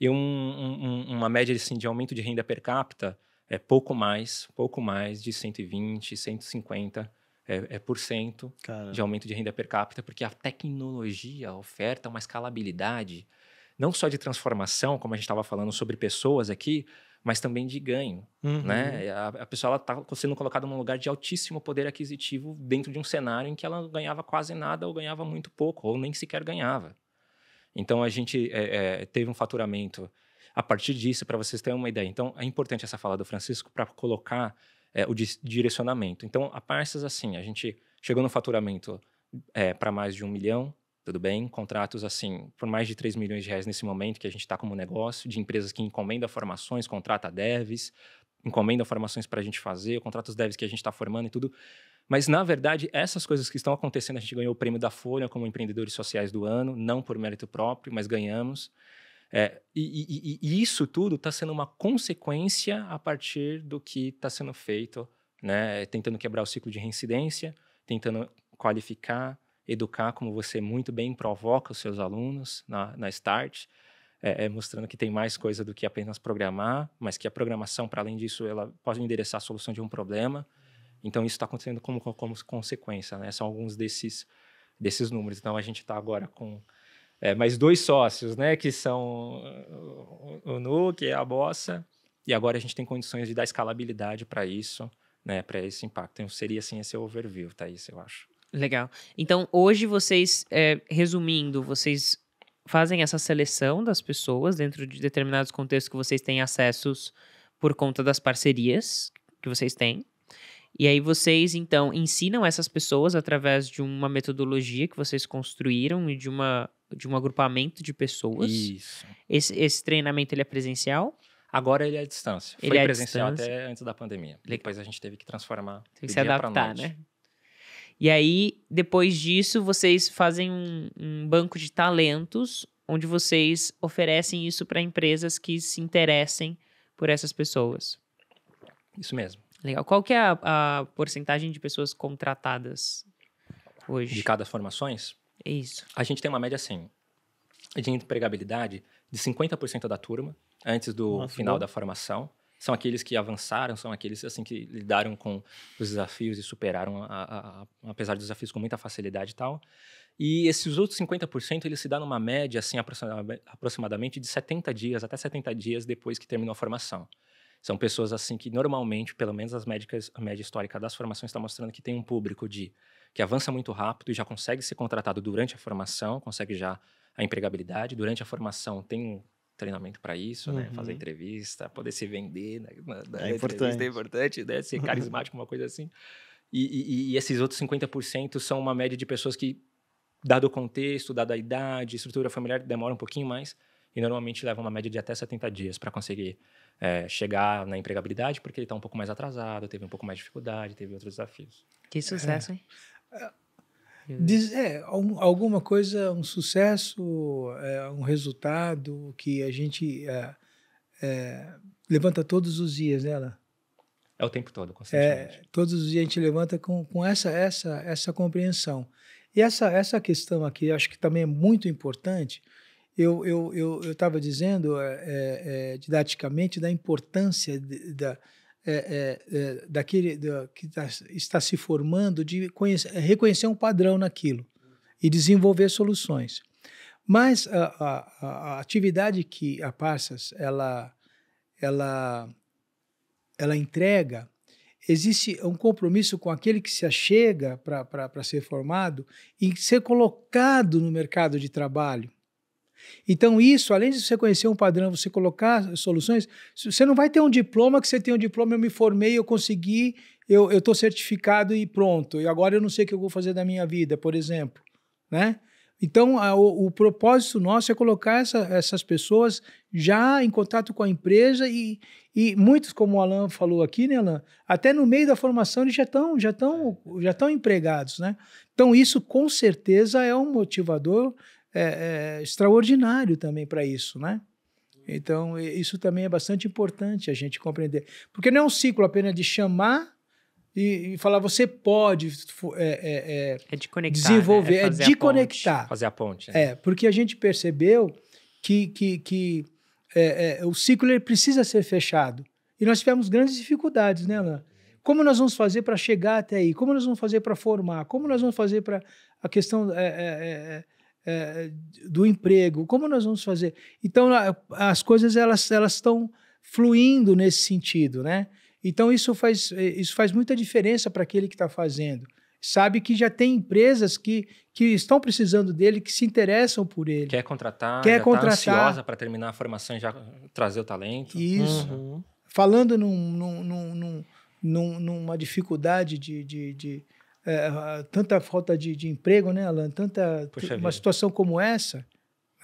e um, um, uma média assim, de aumento de renda per capita é pouco mais, pouco mais de 120, 150 é, é por cento de aumento de renda per capita, porque a tecnologia oferta uma escalabilidade não só de transformação, como a gente estava falando sobre pessoas aqui, mas também de ganho, uhum. né? A, a pessoa está sendo colocada num lugar de altíssimo poder aquisitivo dentro de um cenário em que ela ganhava quase nada ou ganhava muito pouco ou nem sequer ganhava. Então a gente é, é, teve um faturamento a partir disso, para vocês terem uma ideia. Então, é importante essa fala do Francisco para colocar é, o direcionamento. Então, a parças assim, a gente chegou no faturamento é, para mais de um milhão, tudo bem? Contratos, assim, por mais de 3 milhões de reais nesse momento que a gente está como negócio, de empresas que encomendam formações, contrata devs, encomendam formações para a gente fazer, contratos devs que a gente está formando e tudo. Mas, na verdade, essas coisas que estão acontecendo, a gente ganhou o prêmio da Folha como empreendedores sociais do ano, não por mérito próprio, mas ganhamos. É, e, e, e, isso tudo está sendo uma consequência a partir do que está sendo feito, né? Tentando quebrar o ciclo de reincidência, tentando qualificar, educar, como você muito bem provoca os seus alunos na, na Start, é, é mostrando que tem mais coisa do que apenas programar, mas que a programação, para além disso, ela pode endereçar a solução de um problema. Então, isso está acontecendo como, como consequência, né? São alguns desses, desses números. Então, a gente está agora com é, mais dois sócios, né? Que são o Nu, que é a Bossa, e agora a gente tem condições de dar escalabilidade para isso, né? Para esse impacto. Então seria assim esse overview, Thaís, eu acho. Legal. Então hoje vocês, é, resumindo, vocês fazem essa seleção das pessoas dentro de determinados contextos que vocês têm acessos por conta das parcerias que vocês têm. E aí vocês então ensinam essas pessoas através de uma metodologia que vocês construíram e de uma de um agrupamento de pessoas. Isso. Esse, esse treinamento ele é presencial? Agora ele é à distância. Ele Foi é presencial até antes da pandemia. Legal. Depois a gente teve que transformar. Tem que se adaptar, né? E aí, depois disso, vocês fazem um, um banco de talentos onde vocês oferecem isso para empresas que se interessem por essas pessoas. Isso mesmo. Legal. Qual que é a, a porcentagem de pessoas contratadas hoje? De cada formações? Isso. A gente tem uma média assim, de empregabilidade de 50% da turma antes do Nossa, final bom. da formação. São aqueles que avançaram, são aqueles assim que lidaram com os desafios e superaram, a, a, a, apesar dos desafios, com muita facilidade e tal. E esses outros 50%, ele se dá numa média, assim, aproximadamente de 70 dias, até 70 dias depois que terminou a formação. São pessoas assim que normalmente, pelo menos as médicas, a média histórica das formações está mostrando que tem um público de que avança muito rápido e já consegue ser contratado durante a formação, consegue já a empregabilidade, durante a formação tem um treinamento para isso, né? uhum. né? Fazer entrevista, poder se vender, né? né? É, é importante, é importante né? Ser carismático, uma coisa assim. E, e, e esses outros 50% são uma média de pessoas que, dado o contexto, dada a idade, estrutura familiar, demora um pouquinho mais e normalmente leva uma média de até 70 dias para conseguir é, chegar na empregabilidade porque ele está um pouco mais atrasado, teve um pouco mais de dificuldade, teve outros desafios. Que é. sucesso, é. hein? Diz, é, alguma coisa, um sucesso, é, um resultado que a gente é, é, levanta todos os dias, né, É o tempo todo, constantemente. todos os dias a gente levanta com, com essa, essa, essa compreensão. E essa, essa questão aqui, acho que também é muito importante, eu eu eu estava dizendo é, é, é, didaticamente da importância de, da é, é, é, daquele da, que tá, está se formando de conhecer, reconhecer um padrão naquilo e desenvolver soluções. Mas a, a, a atividade que a Parsas ela ela ela entrega existe um compromisso com aquele que se achega para ser formado e ser colocado no mercado de trabalho então, isso, além de você conhecer um padrão, você colocar soluções, você não vai ter um diploma que você tem um diploma, eu me formei, eu consegui, eu estou certificado e pronto. E agora eu não sei o que eu vou fazer da minha vida, por exemplo. Né? Então, a, o, o, propósito nosso é colocar essa, essas pessoas já em contato com a empresa e, e muitos, como o Alan falou aqui, né, Alan? Até no meio da formação eles já estão já tão, já tão empregados, né? Então, isso com certeza é um motivador é, é, extraordinário também para isso, né? Então, isso também é bastante importante a gente compreender. Porque não é um ciclo apenas de chamar e, e falar você pode é é, é, é, de conectar, né? desenvolver, né? é, é de conectar. fazer a ponte. Né? É, porque a gente percebeu que, que, que o ciclo ele precisa ser fechado. E nós tivemos grandes dificuldades, né, Ana? Como nós vamos fazer para chegar até aí? Como nós vamos fazer para formar? Como nós vamos fazer para a questão é, do emprego, como nós vamos fazer? Então, as coisas elas elas estão fluindo nesse sentido, né? Então, isso faz, é, isso faz muita diferença para aquele que está fazendo. Sabe que já tem empresas que, que estão precisando dele, que se interessam por ele. Quer contratar, quer tá contratar. Tá ansiosa para terminar a formação e já trazer o talento. Isso. Uhum. Falando num, num, num, num numa dificuldade de, de, de é, tanta falta de, de, emprego, né, Alan? Tanta Puxa uma vida. situação como essa,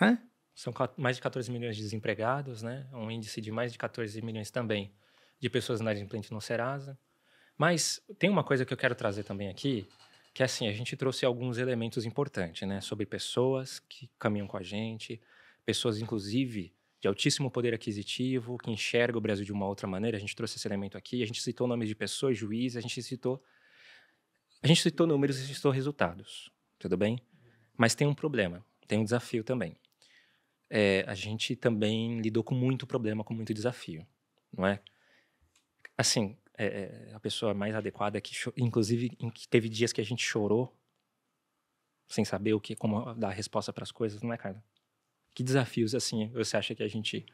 né? São mais de 14 milhões de desempregados, né? É um índice de mais de 14 milhões também de pessoas na inadimplentes no Serasa. Mas tem uma coisa que eu quero trazer também aqui, que é assim, a gente trouxe alguns elementos importantes, né? Sobre pessoas que caminham com a gente, pessoas, inclusive, de altíssimo poder aquisitivo, que enxerga o Brasil de uma outra maneira. A gente trouxe esse elemento aqui, a gente citou nomes de pessoas, juízes, a gente citou a gente citou números e citou resultados, tudo bem? Mas tem um problema, tem um desafio também. É, a gente também lidou com muito problema, com muito desafio, não é? Assim, é, é a pessoa mais adequada que, inclusive, que teve dias que a gente chorou sem saber o que, como dar resposta para as coisas, não é, cara? Que desafios assim você acha que a gente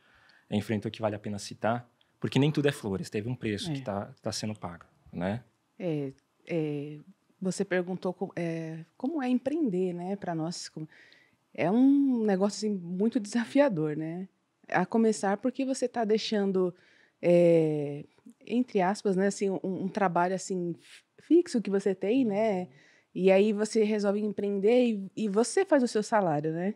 enfrentou que vale a pena citar? Porque nem tudo é flores, teve um preço é. que está tá sendo pago, né? É, é, você perguntou é, como é empreender, né? Para nós é um negócio assim, muito desafiador, né? A começar porque você está deixando é, entre aspas, né? Assim, um, um, trabalho assim fixo que você tem, né? E aí você resolve empreender e, e você faz o seu salário, né?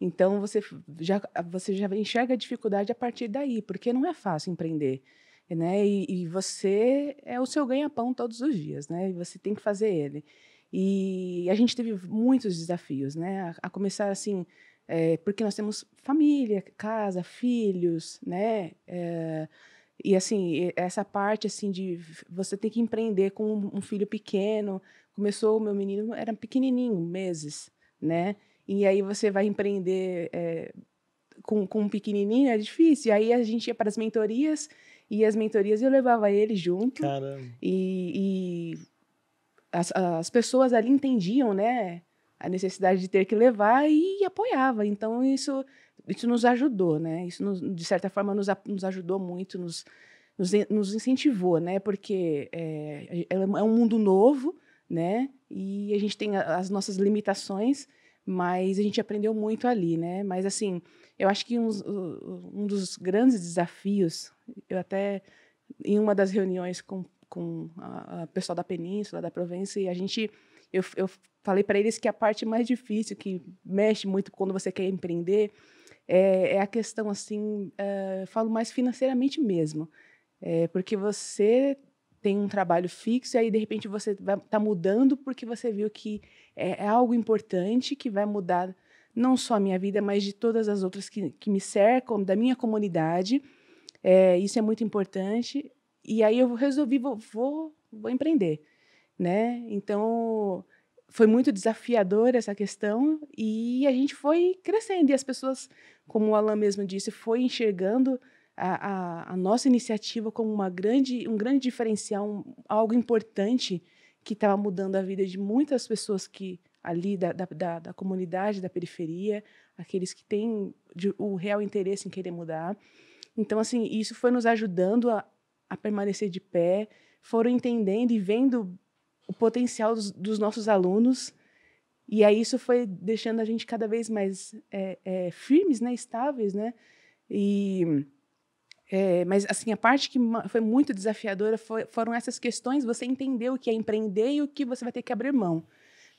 Então você já você já enxerga a dificuldade a partir daí, porque não é fácil empreender né? E, e você é o seu ganha-pão todos os dias, né? E você tem que fazer ele. E a gente teve muitos desafios, né? A, a começar assim, é, porque nós temos família, casa, filhos, né? É, e assim, essa parte assim de você ter que empreender com um filho pequeno. Começou, o meu menino era pequenininho, meses, né? E aí você vai empreender é, com, com um pequenininho, é difícil. E aí a gente ia para as mentorias e as mentorias eu levava ele junto. Caramba. E, e as, as pessoas ali entendiam, né? A necessidade de ter que levar e apoiava. Então, isso, isso nos ajudou, né? Isso, nos, de certa forma, nos, nos ajudou muito, nos, nos, nos incentivou, né? Porque é, é, é um mundo novo, né? E a gente tem as nossas limitações, mas a gente aprendeu muito ali, né? Mas, assim, eu acho que uns, um dos grandes desafios eu até, em uma das reuniões com, com a, a pessoal da Península, da Provença, e a gente, eu, eu falei para eles que a parte mais difícil, que mexe muito quando você quer empreender, é, é a questão, assim, uh, falo mais financeiramente mesmo. É porque você tem um trabalho fixo e aí de repente você está mudando porque você viu que é, é, algo importante que vai mudar não só a minha vida, mas de todas as outras que, que me cercam, da minha comunidade. É, isso é muito importante. E aí eu resolvi, vou, vou, vou empreender. Né? Então, foi muito desafiador essa questão e a gente foi crescendo. E as pessoas, como o Alan mesmo disse, foi enxergando a, a, a nossa iniciativa como uma grande, um grande diferencial, um, algo importante que estava mudando a vida de muitas pessoas que ali da, da, da, da comunidade, da periferia, aqueles que têm de, o real interesse em querer mudar. Então, assim, isso foi nos ajudando a, a permanecer de pé, foram entendendo e vendo o potencial dos, dos, nossos alunos. E aí isso foi deixando a gente cada vez mais é, é, firmes, né, estáveis, né? E é, mas assim a parte que foi muito desafiadora foi, foram essas questões. Você entender o que é empreender e o que você vai ter que abrir mão,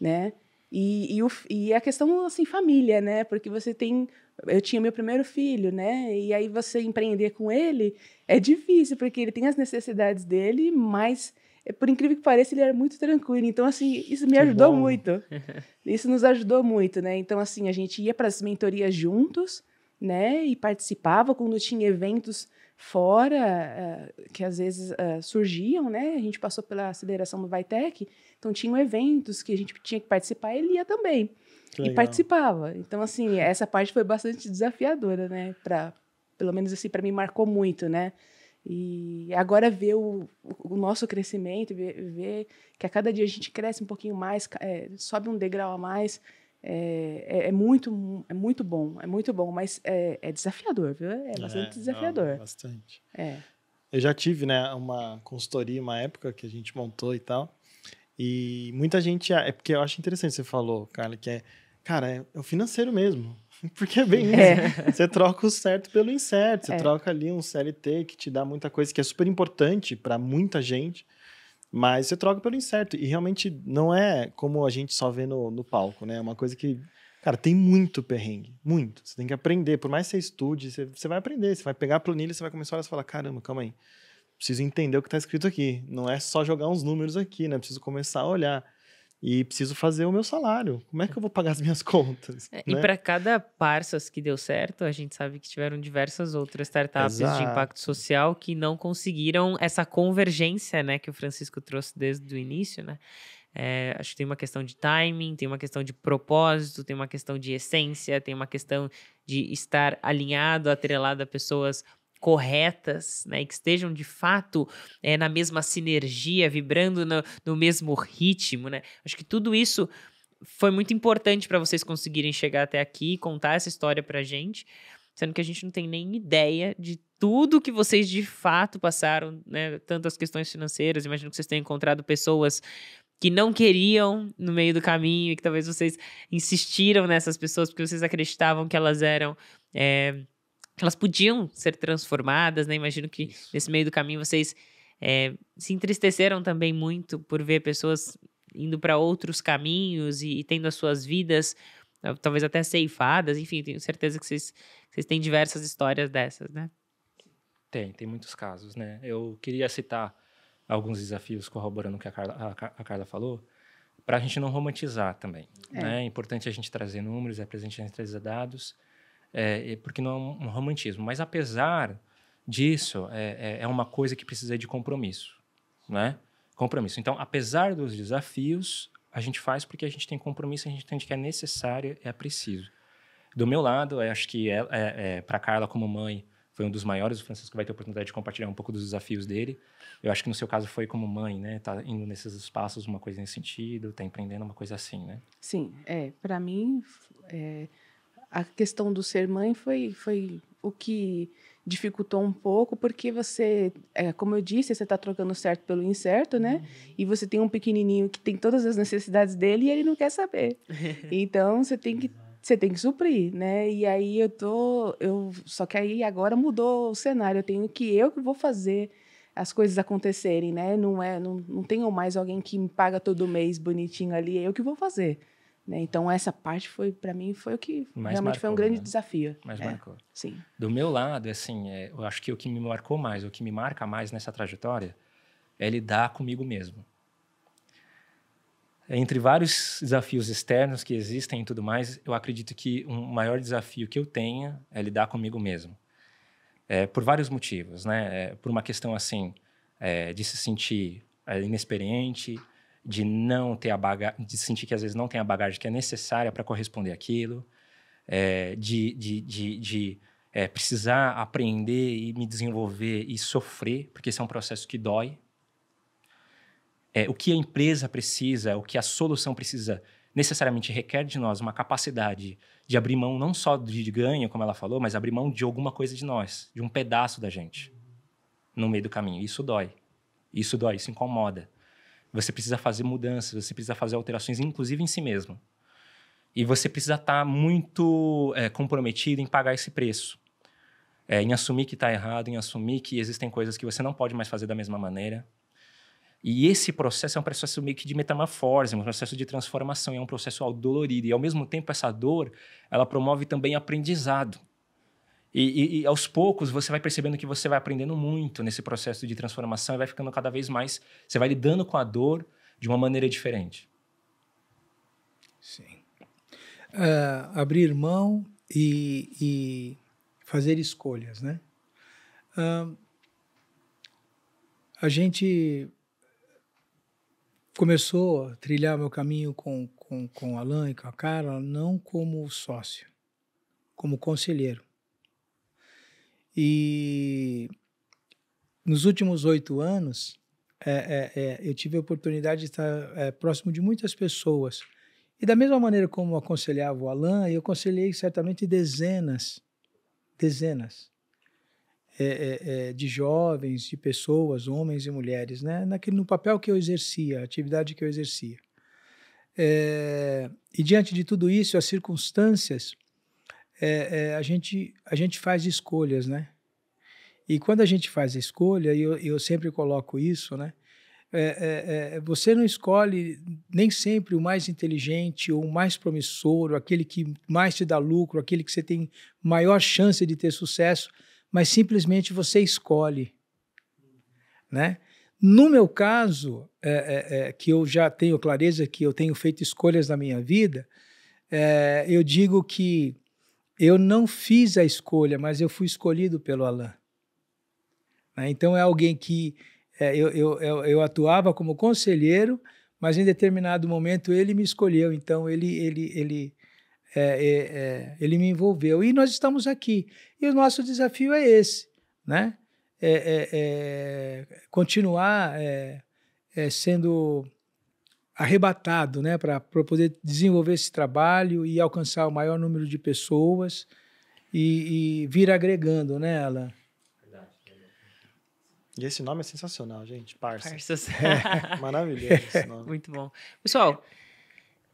né? E, e, o, e a questão, assim, família, né? Porque você tem eu tinha meu primeiro filho, né? E aí você empreender com ele é difícil, porque ele tem as necessidades dele, mas é, por incrível que pareça, ele era muito tranquilo. Então, assim, isso me que ajudou bom. muito. Isso nos ajudou muito, né? Então, assim, a gente ia para as mentorias juntos, né? E participava quando tinha eventos fora, uh, que às vezes uh, surgiam, né? A gente passou pela aceleração do Vitec, então tinham eventos que a gente tinha que participar, ele ia também. e participava. Então assim, essa parte foi bastante desafiadora, né, para pelo menos assim para mim marcou muito, né? E agora ver o, o nosso crescimento, ver, ver, que a cada dia a gente cresce um pouquinho mais, é, sobe um degrau a mais, é, é, é, muito, é muito bom, é muito bom, mas é, é desafiador, viu? É, é bastante desafiador. Não, bastante. É. Eu já tive, né, uma consultoria, uma época que a gente montou e tal. E muita gente. É porque eu acho interessante você falou, cara, que é. Cara, é, é o financeiro mesmo. Porque é bem isso. É. Você troca o certo pelo incerto. Você é. troca ali um CLT que te dá muita coisa que é super importante para muita gente. Mas você troca pelo incerto. E realmente não é como a gente só vê no, no palco, né? É uma coisa que. Cara, tem muito perrengue. Muito. Você tem que aprender. Por mais que você estude, você, você vai aprender. Você vai pegar a planilha, você vai começar a falar: caramba, calma aí preciso entender o que está escrito aqui. Não é só jogar uns números aqui, né? Preciso começar a olhar. E preciso fazer o meu salário. Como é que eu vou pagar as minhas contas? É, né? E para cada Parsas que deu certo, a gente sabe que tiveram diversas outras startups Exato. de impacto social que não conseguiram essa convergência, né? Que o Francisco trouxe desde o início, né? É, acho que tem uma questão de timing, tem uma questão de propósito, tem uma questão de essência, tem uma questão de estar alinhado, atrelado a pessoas corretas, né, que estejam de fato é, na mesma sinergia, vibrando no, no mesmo ritmo, né? Acho que tudo isso foi muito importante para vocês conseguirem chegar até aqui e contar essa história para gente, sendo que a gente não tem nem ideia de tudo que vocês de fato passaram, né? Tanto as questões financeiras, imagino que vocês tenham encontrado pessoas que não queriam no meio do caminho e que talvez vocês insistiram nessas pessoas porque vocês acreditavam que elas eram é, elas podiam ser transformadas, né? Imagino que Isso. nesse meio do caminho vocês é, se entristeceram também muito por ver pessoas indo para outros caminhos e, e, tendo as suas vidas talvez até ceifadas, enfim, tenho certeza que vocês, vocês têm diversas histórias dessas, né? Tem, tem muitos casos, né? Eu queria citar alguns desafios corroborando o que a Carla, a, a Carla falou, para a gente não romantizar também, é. né? É importante a gente trazer números, é presente a gente trazer dados, é, é, porque não é um romantismo. Mas apesar disso, é, é, é uma coisa que precisa de compromisso, né? Compromisso. Então, apesar dos desafios, a gente faz porque a gente tem compromisso, a gente entende que é necessário, é preciso. Do meu lado, acho que é, é, é para Carla como mãe foi um dos maiores. O Francisco vai ter a oportunidade de compartilhar um pouco dos desafios dele. Eu acho que no seu caso foi como mãe, né? Tá indo nesses espaços uma coisa nesse sentido, tá empreendendo uma coisa assim, né? Sim, é. Para mim, é, a questão do ser mãe foi, foi o que dificultou um pouco, porque você, é, como eu disse, você está trocando o certo pelo incerto, né? Uhum. E você tem um pequenininho que tem todas as necessidades dele e ele não quer saber. então, você tem que você tem que suprir, né? E aí eu tô, eu só que aí agora mudou o cenário, eu tenho que eu que vou fazer as coisas acontecerem, né? Não é, não, não tenho mais alguém que me paga todo mês bonitinho ali, é eu que vou fazer. Né? Então essa parte foi para mim foi o que mais realmente marcou, foi um grande né? desafio. Mais é, marcou. Sim. Do meu lado, é assim, é, eu acho que o que me marcou mais, o que me marca mais nessa trajetória é lidar comigo mesmo. Entre vários desafios externos que existem e tudo mais, eu acredito que o um maior desafio que eu tenha é lidar comigo mesmo. É, por vários motivos, né? É, por uma questão assim é, de se sentir inexperiente, de não ter a baga de sentir que às vezes não tem a bagagem que é necessária para corresponder aquilo, é, de, de, de, de é, precisar aprender e me desenvolver e sofrer, porque esse é um processo que dói. É, o que a empresa precisa, o que a solução precisa, necessariamente requer de nós uma capacidade de abrir mão não só de ganho, como ela falou, mas abrir mão de alguma coisa de nós, de um pedaço da gente, no meio do caminho. Isso dói. Isso dói, isso incomoda. Você precisa fazer mudanças, você precisa fazer alterações, inclusive em si mesmo. E você precisa estar tá muito é, comprometido em pagar esse preço. É, em assumir que está errado, em assumir que existem coisas que você não pode mais fazer da mesma maneira. E esse processo é um processo meio que de metamorfose, é um processo de transformação, é um processo dolorido. E ao mesmo tempo, essa dor, ela promove também aprendizado. E, e, e, aos poucos você vai percebendo que você vai aprendendo muito nesse processo de transformação e vai ficando cada vez mais. Você vai lidando com a dor de uma maneira diferente. Sim. Uh, abrir mão e, e, fazer escolhas, né? Uh, a gente começou a trilhar meu caminho com, com, com o Alan e com a Carla, não como sócio, como conselheiro. E nos últimos oito anos, é, é, é, eu tive a oportunidade de estar é, próximo de muitas pessoas. E da mesma maneira como aconselhava o Alain, eu aconselhei certamente dezenas, dezenas é, é, de jovens, de pessoas, homens e mulheres, né? Naquele, no papel que eu exercia, a atividade que eu exercia. e diante de tudo isso, as circunstâncias é, é, a, gente, a gente faz escolhas, né? E quando a gente faz a escolha, e eu, eu sempre coloco isso, né? É, é, é, você não escolhe nem sempre o mais inteligente ou o mais promissor, aquele que mais te dá lucro, aquele que você tem maior chance de ter sucesso, mas simplesmente você escolhe, né? No meu caso, é, é, é que eu já tenho clareza que eu tenho feito escolhas na minha vida, é, eu digo que eu não fiz a escolha, mas eu fui escolhido pelo Alain. Né? Então é alguém que é, eu, eu, eu, atuava como conselheiro, mas em determinado momento ele me escolheu, então ele, ele, ele, é, é, é ele me envolveu. E nós estamos aqui. E o nosso desafio é esse, né? É, é, continuar sendo arrebatado né, para poder desenvolver esse trabalho e alcançar o maior número de pessoas e, e vir agregando, né, ela. E esse nome é sensacional, gente. Parças. É, maravilhoso esse nome. Muito bom. Pessoal,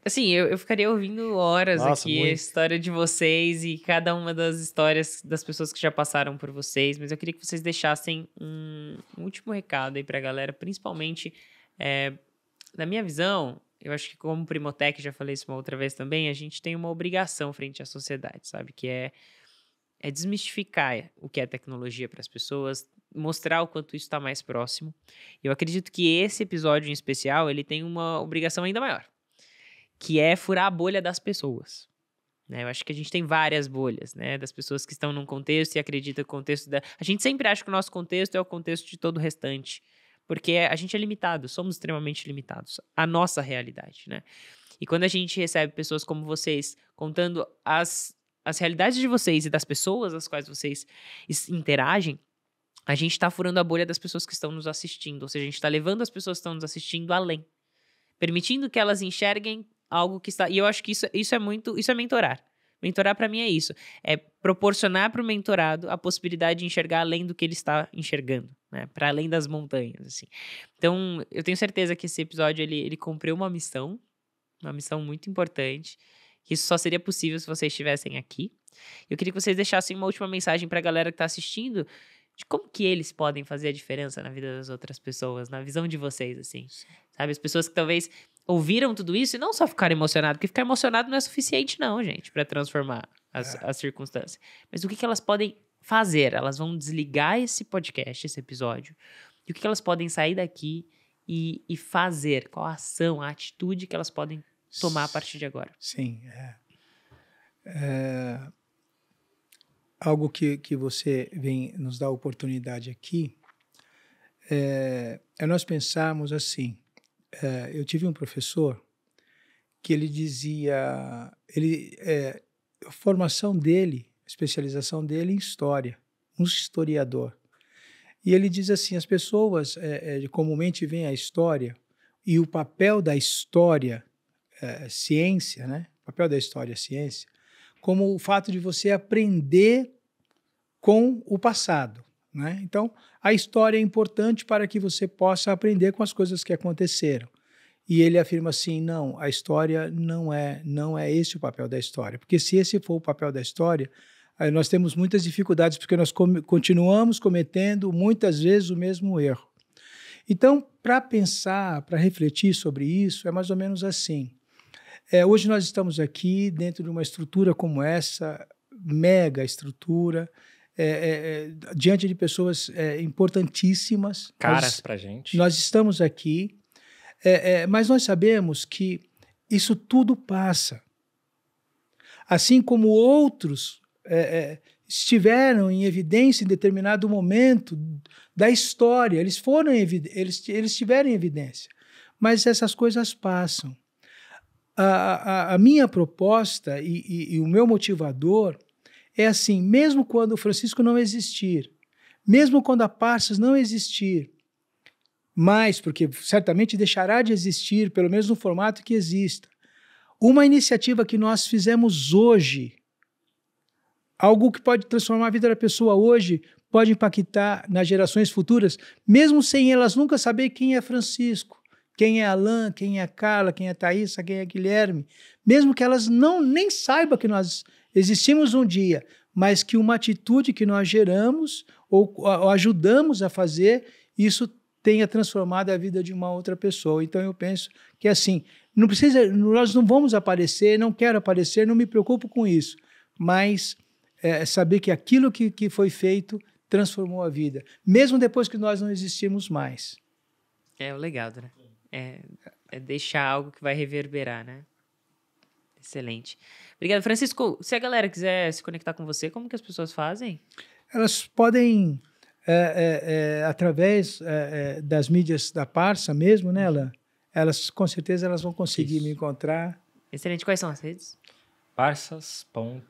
assim, eu, eu ficaria ouvindo horas Nossa, aqui muito. a história de vocês e cada uma das histórias das pessoas que já passaram por vocês, mas eu queria que vocês deixassem um, um último recado aí pra galera, principalmente é, na minha visão, eu acho que como Primotec, já falei isso uma outra vez também, a gente tem uma obrigação frente à sociedade, sabe? Que é, é desmistificar o que é tecnologia para as pessoas, mostrar o quanto isso está mais próximo. Eu acredito que esse episódio em especial, ele tem uma obrigação ainda maior, que é furar a bolha das pessoas. Né? Eu acho que a gente tem várias bolhas, né? Das pessoas que estão num contexto e acreditam que o contexto da... A gente sempre acha que o nosso contexto é o contexto de todo o restante. Porque a gente é limitado, somos extremamente limitados. A nossa realidade, né? E quando a gente recebe pessoas como vocês contando as, as realidades de vocês e das pessoas as quais vocês interagem, a gente está furando a bolha das pessoas que estão nos assistindo. Ou seja, a gente está levando as pessoas que estão nos assistindo além. Permitindo que elas enxerguem algo que está. E eu acho que isso, isso é muito. Isso é mentorar. Mentorar para mim é isso, é proporcionar para o mentorado a possibilidade de enxergar além do que ele está enxergando, né? Para além das montanhas, assim. Então, eu tenho certeza que esse episódio ele ele cumpriu uma missão, uma missão muito importante, que isso só seria possível se vocês estivessem aqui. Eu queria que vocês deixassem uma última mensagem para a galera que está assistindo, de como que eles podem fazer a diferença na vida das outras pessoas, na visão de vocês, assim. Sabe, as pessoas que talvez ouviram tudo isso e não só ficaram emocionados, porque ficar emocionado não é suficiente, não, gente, para transformar as, é. as circunstâncias. Mas o que, que elas podem fazer? Elas vão desligar esse podcast, esse episódio, e o que, que elas podem sair daqui e, e fazer? Qual a ação, a atitude que elas podem tomar a partir de agora? Sim, é. é algo que, que você vem nos dar oportunidade aqui é, é nós pensarmos assim: é, eu tive um professor que ele dizia, ele, é, a formação dele, especialização dele é em história, um historiador. E ele diz assim, as pessoas é, comumente veem a história e o papel da história, ciência, né? O papel da história, ciência, como o fato de você aprender com o passado. Né? Então, a história é importante para que você possa aprender com as coisas que aconteceram. E ele afirma assim: não, a história não é, não é esse o papel da história. Porque se esse for o papel da história, nós temos muitas dificuldades, porque nós continuamos cometendo muitas vezes o mesmo erro. Então, para pensar, para refletir sobre isso, é mais ou menos assim. É, hoje nós estamos aqui dentro de uma estrutura como essa, mega estrutura, é, é, é, diante de pessoas é, importantíssimas. Caras para gente. Nós estamos aqui, é, é, mas nós sabemos que isso tudo passa. Assim como outros estiveram em evidência em determinado momento da história, eles foram eles, eles tiveram em evidência, mas essas coisas passam. A, a, a minha proposta e, e, e o meu motivador é assim: mesmo quando o Francisco não existir, mesmo quando a Parsons não existir, mais, porque certamente deixará de existir, pelo menos no formato que exista, uma iniciativa que nós fizemos hoje, algo que pode transformar a vida da pessoa hoje, pode impactar nas gerações futuras, mesmo sem elas nunca saber quem é Francisco quem é Alain, quem é Carla, quem é Thaís, quem é Guilherme, mesmo que elas não nem saibam que nós existimos um dia, mas que uma atitude que nós geramos ou, ou ajudamos a fazer, isso tenha transformado a vida de uma outra pessoa. Então eu penso que assim, não precisa, nós não vamos aparecer, não quero aparecer, não me preocupo com isso, mas é, saber que aquilo que, que foi feito transformou a vida, mesmo depois que nós não existimos mais. É o legado, né? É, é deixar algo que vai reverberar, né? Excelente. Obrigado. Francisco, se a galera quiser se conectar com você, como que as pessoas fazem? Elas podem, é, é, é, através é, é, das mídias da Parsa mesmo, né, Alan? Elas, com certeza, elas vão conseguir Isso. me encontrar. Excelente. Quais são as redes? Parsas.com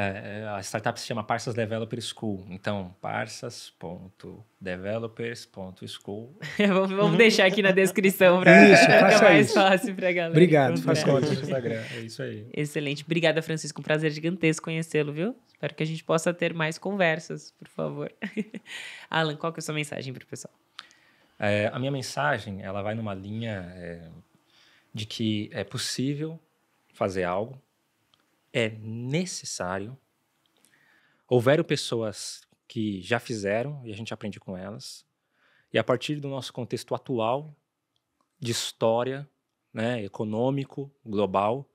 é, é, a startup se chama Parsas Developer School. Então, parsas.developers.school. vamos, vamos deixar aqui na descrição para ficar mais fácil para a galera. Obrigado, faz conta no Instagram. É isso aí. Excelente. Obrigada, Francisco. Um prazer gigantesco conhecê-lo, viu? Espero que a gente possa ter mais conversas, por favor. Alan, qual que é a sua mensagem para o pessoal? É, a minha mensagem, ela vai numa linha é, de que é possível fazer algo, é necessário. Houveram pessoas que já fizeram e a gente aprende com elas. E a partir do nosso contexto atual de história, né, econômico, global,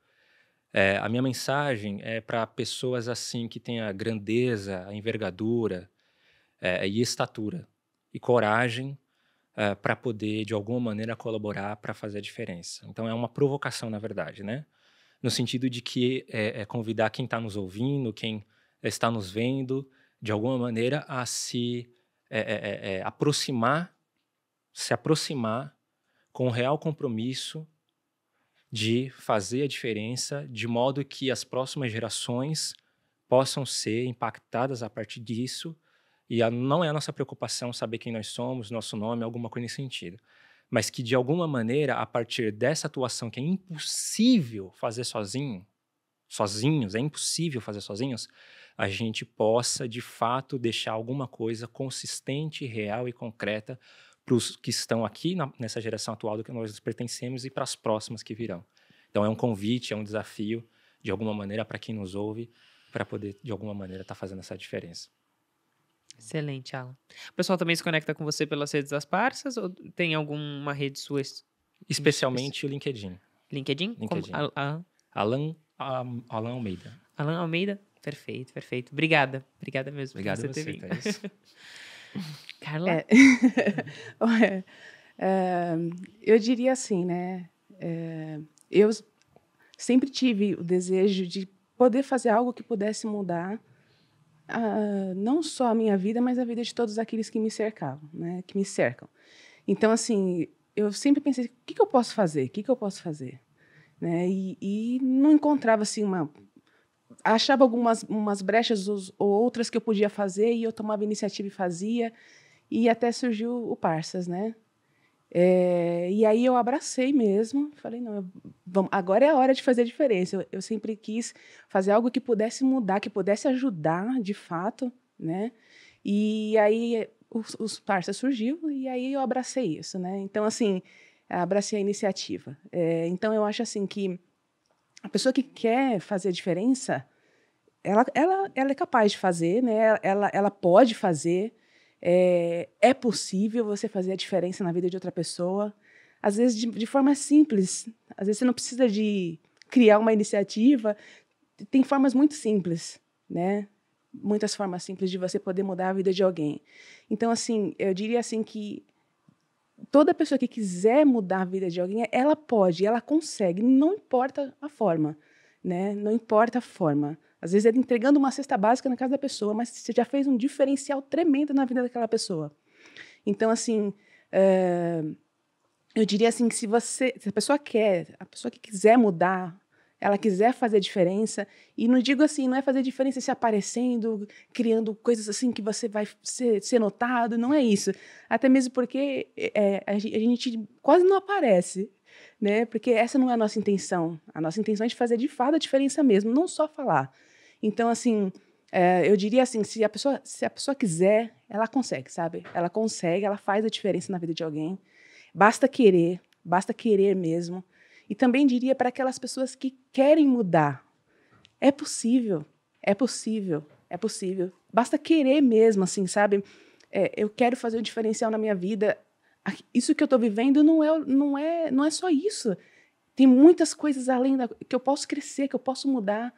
é, a minha mensagem é para pessoas assim que têm a grandeza, a envergadura é, e estatura e coragem é, para poder de alguma maneira colaborar para fazer a diferença. Então é uma provocação na verdade, né? no sentido de que é, é convidar quem está nos ouvindo, quem está nos vendo, de alguma maneira, a se é, é, é, é aproximar, se aproximar com o um real compromisso de fazer a diferença, de modo que as próximas gerações possam ser impactadas a partir disso. E a, não é a nossa preocupação saber quem nós somos, nosso nome, alguma coisa nesse sentido mas que de alguma maneira, a partir dessa atuação que é impossível fazer sozinho, sozinhos, é impossível fazer sozinhos, a gente possa de fato deixar alguma coisa consistente, real e concreta para os que estão aqui na, nessa geração atual do que nós pertencemos e para as próximas que virão. Então é um convite, é um desafio de alguma maneira para quem nos ouve, para poder de alguma maneira estar tá fazendo essa diferença. Excelente, Alan. O pessoal também se conecta com você pelas redes das parças ou tem alguma rede sua? Especialmente o LinkedIn. LinkedIn? LinkedIn. Alan? Alan, Almeida. Alan Almeida? Perfeito, perfeito. Obrigada. Obrigada mesmo Obrigado por você, ter você ter Carla? É. é, eu diria assim, né? É, eu sempre tive o desejo de poder fazer algo que pudesse mudar a, não só a minha vida, mas a vida de todos aqueles que me cercavam, né? Que me cercam. Então, assim, eu sempre pensei, o que, que eu posso fazer? O que, que eu posso fazer? Né? E, e não encontrava, assim, uma... Achava algumas umas brechas ou outras que eu podia fazer e eu tomava iniciativa e fazia. E até surgiu o Parsas, né? É, e aí eu abracei mesmo, falei, não, eu, vamos, agora é a hora de fazer a diferença. Eu, eu, sempre quis fazer algo que pudesse mudar, que pudesse ajudar de fato, né? E aí os, os parceiros surgiu e aí eu abracei isso, né? Então, assim, abracei a iniciativa. É, então, eu acho assim que a pessoa que quer fazer a diferença, ela, ela, ela é capaz de fazer, né? Ela, ela pode fazer, é, é possível você fazer a diferença na vida de outra pessoa, às vezes de, de forma simples. Às vezes você não precisa de criar uma iniciativa. Tem formas muito simples, né? Muitas formas simples de você poder mudar a vida de alguém. Então, assim, eu diria assim que toda pessoa que quiser mudar a vida de alguém, ela pode, ela consegue, não importa a forma, né? Não importa a forma. Às vezes é entregando uma cesta básica na casa da pessoa, mas você já fez um diferencial tremendo na vida daquela pessoa. Então, assim, é, eu diria assim que se você, se a pessoa quer, a pessoa que quiser mudar, ela quiser fazer diferença, e não digo assim, não é fazer diferença se aparecendo, criando coisas assim que você vai ser, ser notado, não é isso. Até mesmo porque é, a gente quase não aparece. Né? Porque essa não é a nossa intenção. A nossa intenção é de fazer de fato a diferença mesmo, não só falar. Então, assim, é, eu diria assim, se a, pessoa, se a pessoa quiser, ela consegue, sabe? Ela consegue, ela faz a diferença na vida de alguém. Basta querer, basta querer mesmo. E também diria para aquelas pessoas que querem mudar. É possível, é possível, é possível. Basta querer mesmo, assim, sabe? É, eu quero fazer um diferencial na minha vida. Isso que eu estou vivendo não é, não, é, não é só isso. Tem muitas coisas além da, que eu posso crescer, que eu posso mudar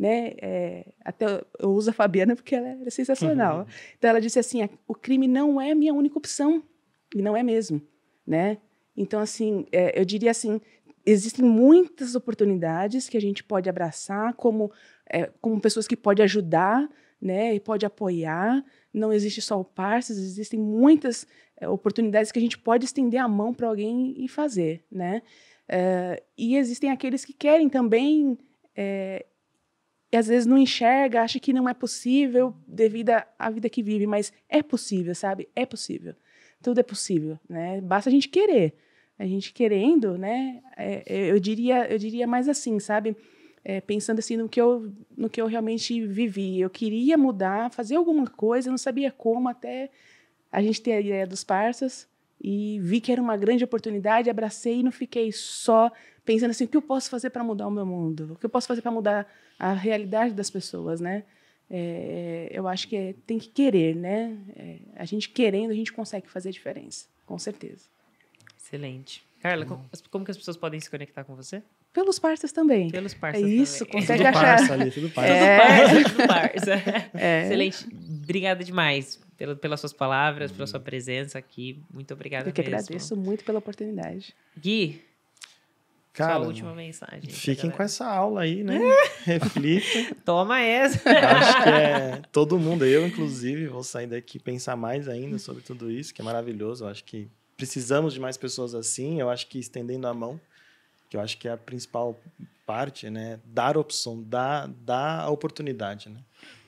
né? É, até eu uso a Fabiana porque ela é sensacional. Uhum. Então ela disse assim: o crime não é minha única opção e não é mesmo, né? Então assim, é, eu diria assim, existem muitas oportunidades que a gente pode abraçar como é, como pessoas que pode ajudar, né? E pode apoiar. Não existe só o Parsas, existem muitas oportunidades que a gente pode estender a mão para alguém e fazer, né? e existem aqueles que querem também é, e às vezes não enxerga, acha que não é possível devido à vida que vive, mas é possível, sabe? É possível. Tudo é possível, né? Basta a gente querer. A gente querendo, né? É, é, eu diria, eu diria mais assim, sabe? É, pensando assim no que eu no que eu realmente vivi. Eu queria mudar, fazer alguma coisa, não sabia como até a gente ter a ideia dos parças e vi que era uma grande oportunidade, abracei e não fiquei só pensando assim, o que eu posso fazer para mudar o meu mundo? O que eu posso fazer para mudar a realidade das pessoas, né? É, eu acho que é, tem que querer, né? É, a gente querendo, a gente consegue fazer a diferença, com certeza. Excelente. Carla, como, como que as pessoas podem se conectar com você? Pelos parceiros também. Pelos é parceiros é isso, também. consegue é tudo achar. Parça ali, tudo parça. É. Tudo parça, tudo parça. É. Excelente. Obrigada demais pela, pelas suas palavras, pela sua presença aqui. Muito obrigada Eu que mesmo. agradeço muito pela oportunidade. Gui, Cara, Sua última mensagem. Fiquem com essa aula aí, né? Reflitam. Toma essa. Acho que é todo mundo, eu inclusive, vou sair daqui pensar mais ainda sobre tudo isso, que é maravilhoso. Eu acho que precisamos de mais pessoas assim. Eu acho que estendendo a mão, que eu acho que é a principal parte, né? Dar opção, dar, dar a oportunidade, né?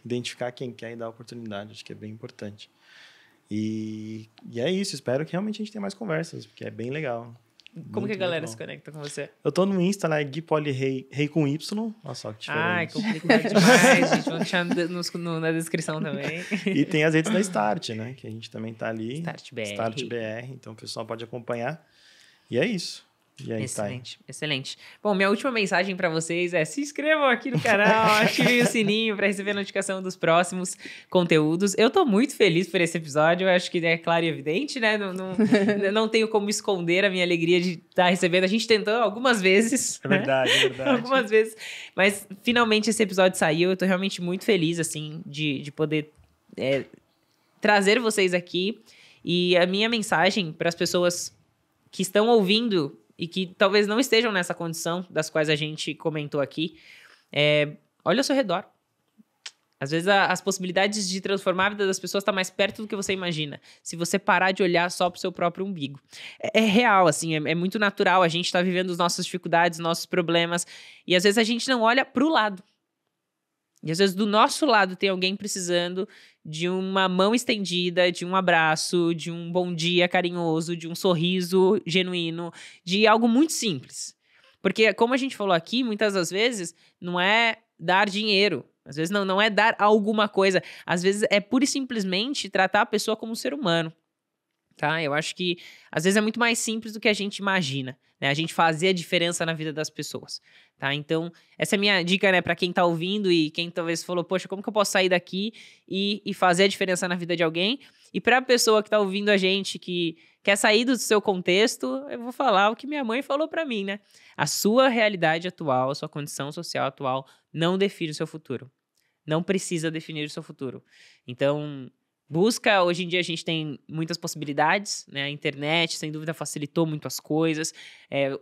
Identificar quem quer e dar a oportunidade. Acho que é bem importante. E, e é isso. Espero que realmente a gente tenha mais conversas, porque é bem legal. Como Muito que a galera se conecta com você? Eu tô no Insta, né? Gui Poli Rei, Rei com Y. Nossa, que diferente. Ai, complicado demais, gente. Vou deixar na descrição também. e tem as redes da Start, né? Que a gente também tá ali. Start BR. Start BR. Então o pessoal pode acompanhar. E é isso. Aí, excelente, tá excelente. Bom, minha última mensagem para vocês é: se inscrevam aqui no canal, ativem o sininho para receber a notificação dos próximos conteúdos. Eu estou muito feliz por esse episódio, eu acho que é claro e evidente, né? Não, não, não tenho como esconder a minha alegria de estar tá recebendo. A gente tentou algumas vezes. É verdade, é né? é verdade. algumas vezes. Mas finalmente esse episódio saiu. Eu estou realmente muito feliz, assim, de, de poder é, trazer vocês aqui. E a minha mensagem para as pessoas que estão ouvindo e que talvez não estejam nessa condição das quais a gente comentou aqui, é, olha ao seu redor. Às vezes a, as possibilidades de transformar a vida das pessoas está mais perto do que você imagina. Se você parar de olhar só para o seu próprio umbigo. É, é real, assim, é, é, muito natural. A gente está vivendo as nossas dificuldades, nossos problemas. E às vezes a gente não olha para o lado. E às vezes do nosso lado tem alguém precisando de uma mão estendida, de um abraço, de um bom dia carinhoso, de um sorriso genuíno, de algo muito simples. Porque, como a gente falou aqui, muitas das vezes não é dar dinheiro. Às vezes não, não é dar alguma coisa. Às vezes é pura e simplesmente tratar a pessoa como um ser humano tá? Eu acho que às vezes é muito mais simples do que a gente imagina, né? A gente fazer a diferença na vida das pessoas, tá? Então, essa é a minha dica, né, para quem tá ouvindo e quem talvez falou, poxa, como que eu posso sair daqui e, e fazer a diferença na vida de alguém? E para a pessoa que tá ouvindo a gente que quer sair do seu contexto, eu vou falar o que minha mãe falou para mim, né? A sua realidade atual, a sua condição social atual não define o seu futuro. Não precisa definir o seu futuro. Então, Busca, hoje em dia a gente tem muitas possibilidades, né? A internet, sem dúvida, facilitou muito as coisas. É,